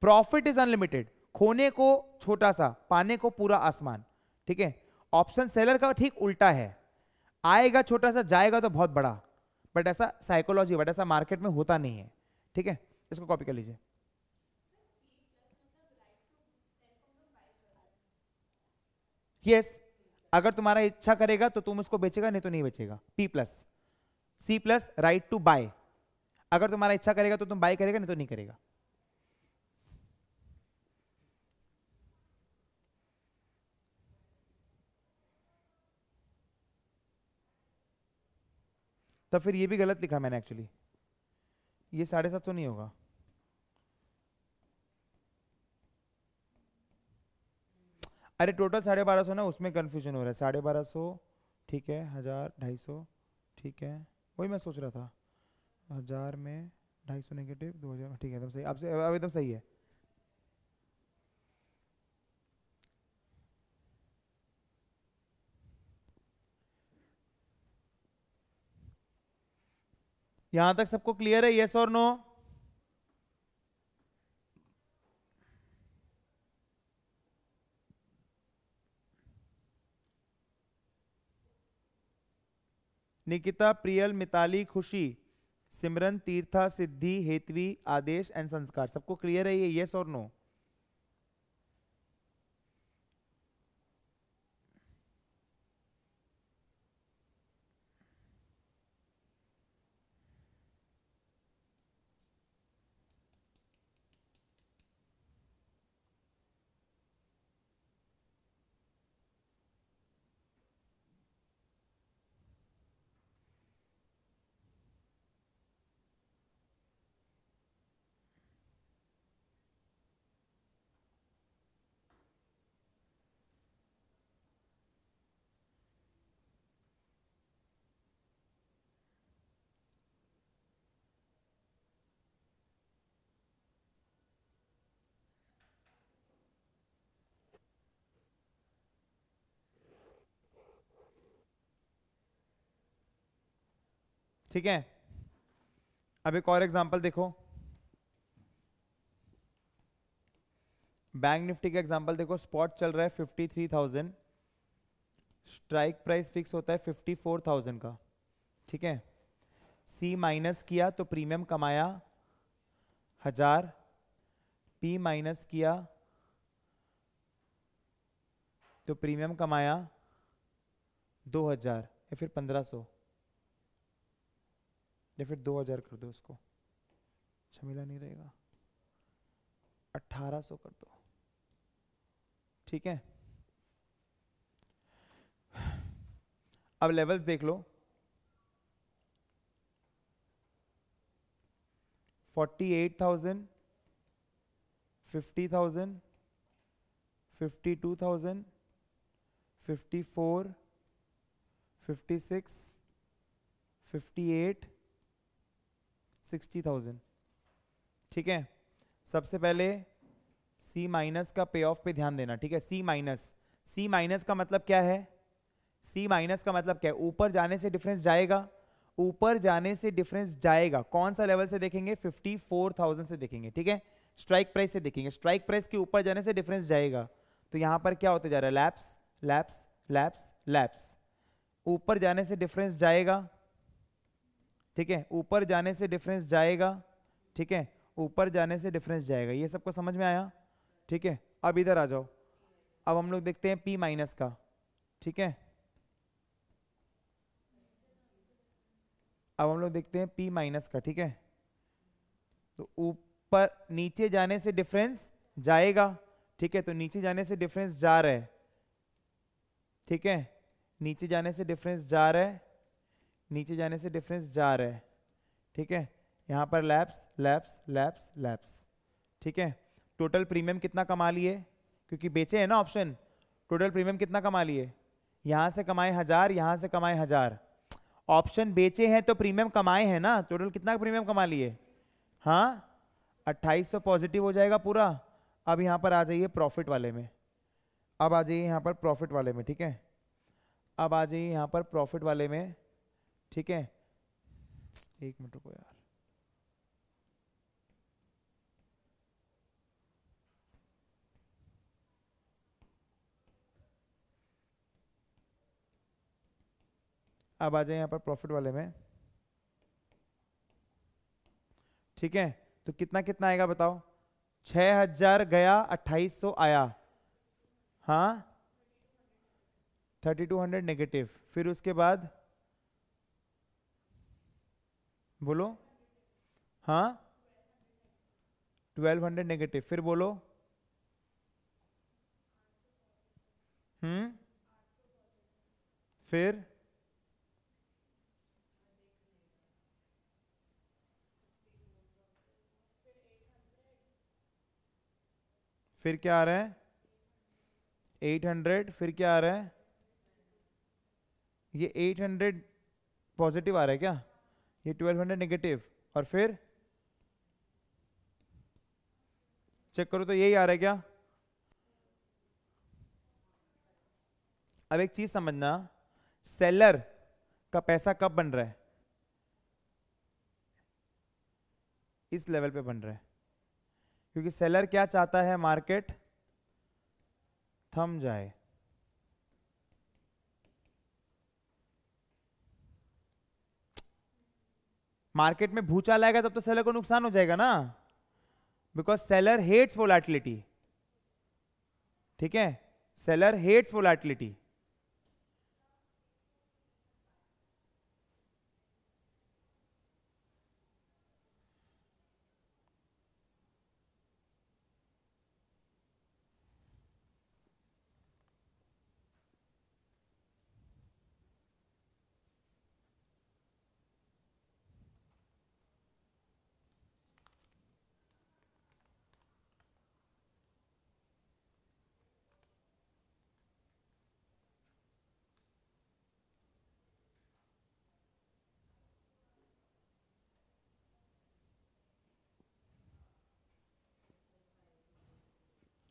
प्रॉफिट इज अनलिमिटेड खोने को छोटा सा पाने को पूरा आसमान ठीक है ऑप्शन सेलर का ठीक उल्टा है आएगा छोटा सा जाएगा तो बहुत बड़ा बट ऐसा साइकोलॉजी बट ऐसा मार्केट में होता नहीं है ठीक है इसको कॉपी कर लीजिए यस yes, अगर तुम्हारा इच्छा करेगा तो तुम उसको बेचेगा नहीं तो नहीं बेचेगा P plus C plus right to buy अगर तुम्हारा इच्छा करेगा तो तुम बाय करेगा नहीं तो नहीं करेगा तो फिर ये भी गलत लिखा मैंने एक्चुअली ये साढ़े सात सौ नहीं होगा अरे टोटल साढ़े बारह सौ ना उसमें कंफ्यूजन हो रहा है साढ़े बारह सौ ठीक है हज़ार ढाई सौ ठीक है वही मैं सोच रहा था हजार में ढाई सौ नेगेटिव दो हजार में ठीक है एकदम सही आपसे अब एकदम सही है यहां तक सबको क्लियर है यस और नो निकिता प्रियल मिताली खुशी सिमरन तीर्था सिद्धि हेतवी आदेश एंड संस्कार सबको क्लियर है ये येस और नो ठीक है अब एक और एग्जांपल देखो बैंक निफ्टी का एग्जांपल देखो स्पॉट चल रहा है fifty three thousand strike price fix होता है फिफ्टी फोर थाउजेंड का ठीक है सी माइनस किया तो प्रीमियम कमाया हजार पी माइनस किया तो प्रीमियम कमाया दो हजार या फिर पंद्रह सौ या फिर दो हज़ार कर दो उसको अच्छा मिला नहीं रहेगा अट्ठारह सौ कर दो ठीक है अब लेवल्स देख लो 48,000, 50,000, 52,000, 54, 56, 58, सिक्सटी थाउजेंड ठीक है सबसे पहले सी माइनस का पे ऑफ पे ध्यान देना ठीक है सी माइनस सी माइनस का मतलब क्या है सी माइनस का मतलब क्या है ऊपर जाने से डिफरेंस जाएगा ऊपर जाने से डिफरेंस जाएगा कौन सा लेवल से देखेंगे फिफ्टी फोर थाउजेंड से देखेंगे ठीक है स्ट्राइक प्राइस से देखेंगे स्ट्राइक प्राइस के ऊपर जाने से डिफरेंस जाएगा तो यहाँ पर क्या होता जा रहा है लैप्स लैप्स लैप्स लैप्स ऊपर जाने से डिफरेंस जाएगा ठीक है ऊपर जाने से डिफरेंस जाएगा ठीक है ऊपर जाने से डिफरेंस जाएगा ये सबको समझ में आया ठीक है अब इधर आ जाओ अब हम लोग देखते हैं पी माइनस का ठीक है अब हम लोग देखते हैं पी माइनस का ठीक है तो ऊपर नीचे जाने से डिफरेंस जाएगा ठीक है तो नीचे जाने से डिफरेंस जा रहा है ठीक है नीचे जाने से डिफरेंस जा रहा है नीचे जाने से डिफरेंस जा रहा है ठीक है यहाँ पर लैप्स लैप्स लैप्स लैप्स ठीक है टोटल प्रीमियम कितना कमा लिए क्योंकि बेचे हैं ना ऑप्शन टोटल प्रीमियम कितना कमा लिए यहाँ से कमाए हजार यहाँ से कमाए हजार ऑप्शन बेचे हैं तो प्रीमियम कमाए हैं ना टोटल कितना प्रीमियम कमा लिए हाँ अट्ठाईस सौ पॉजिटिव हो जाएगा पूरा अब यहाँ पर आ जाइए प्रॉफिट वाले में अब आ जाइए यहाँ पर प्रॉफिट वाले में ठीक है अब आ जाइए यहाँ पर प्रॉफिट वाले में ठीक है एक मिनट रुको यार अब आ जाए यहां पर प्रॉफिट वाले में ठीक है तो कितना कितना आएगा बताओ छह हजार गया अट्ठाईस सौ आया हाँ थर्टी टू हंड्रेड नेगेटिव फिर उसके बाद बोलो हाँ 1200 नेगेटिव फिर बोलो हम्म फिर फिर क्या आ रहा है 800 फिर क्या आ रहा है ये 800 पॉजिटिव आ रहा है क्या ये 1200 नेगेटिव और फिर चेक करो तो यही आ रहा है क्या अब एक चीज समझना सेलर का पैसा कब बन रहा है इस लेवल पे बन रहा है क्योंकि सेलर क्या चाहता है मार्केट थम जाए मार्केट में भूचाल आएगा तब तो सेलर को नुकसान हो जाएगा ना बिकॉज सेलर हेट्स वोलाटिलिटी ठीक है सेलर हेट्स वोलाटिलिटी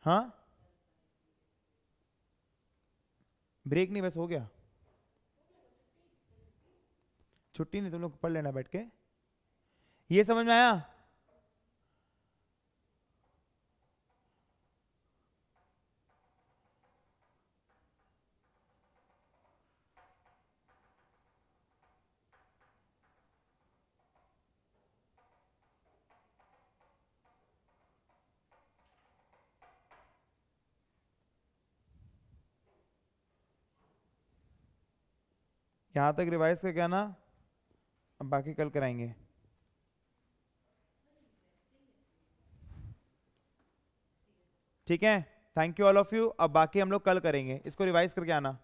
हाँ ब्रेक नहीं बस हो गया छुट्टी नहीं तुम लोग पढ़ लेना बैठ के ये समझ में आया यहाँ तक रिवाइज का क्या ना अब बाकी कल कराएंगे ठीक है thank you all of you अब बाकी हम लोग कल करेंगे इसको रिवाइज करके आना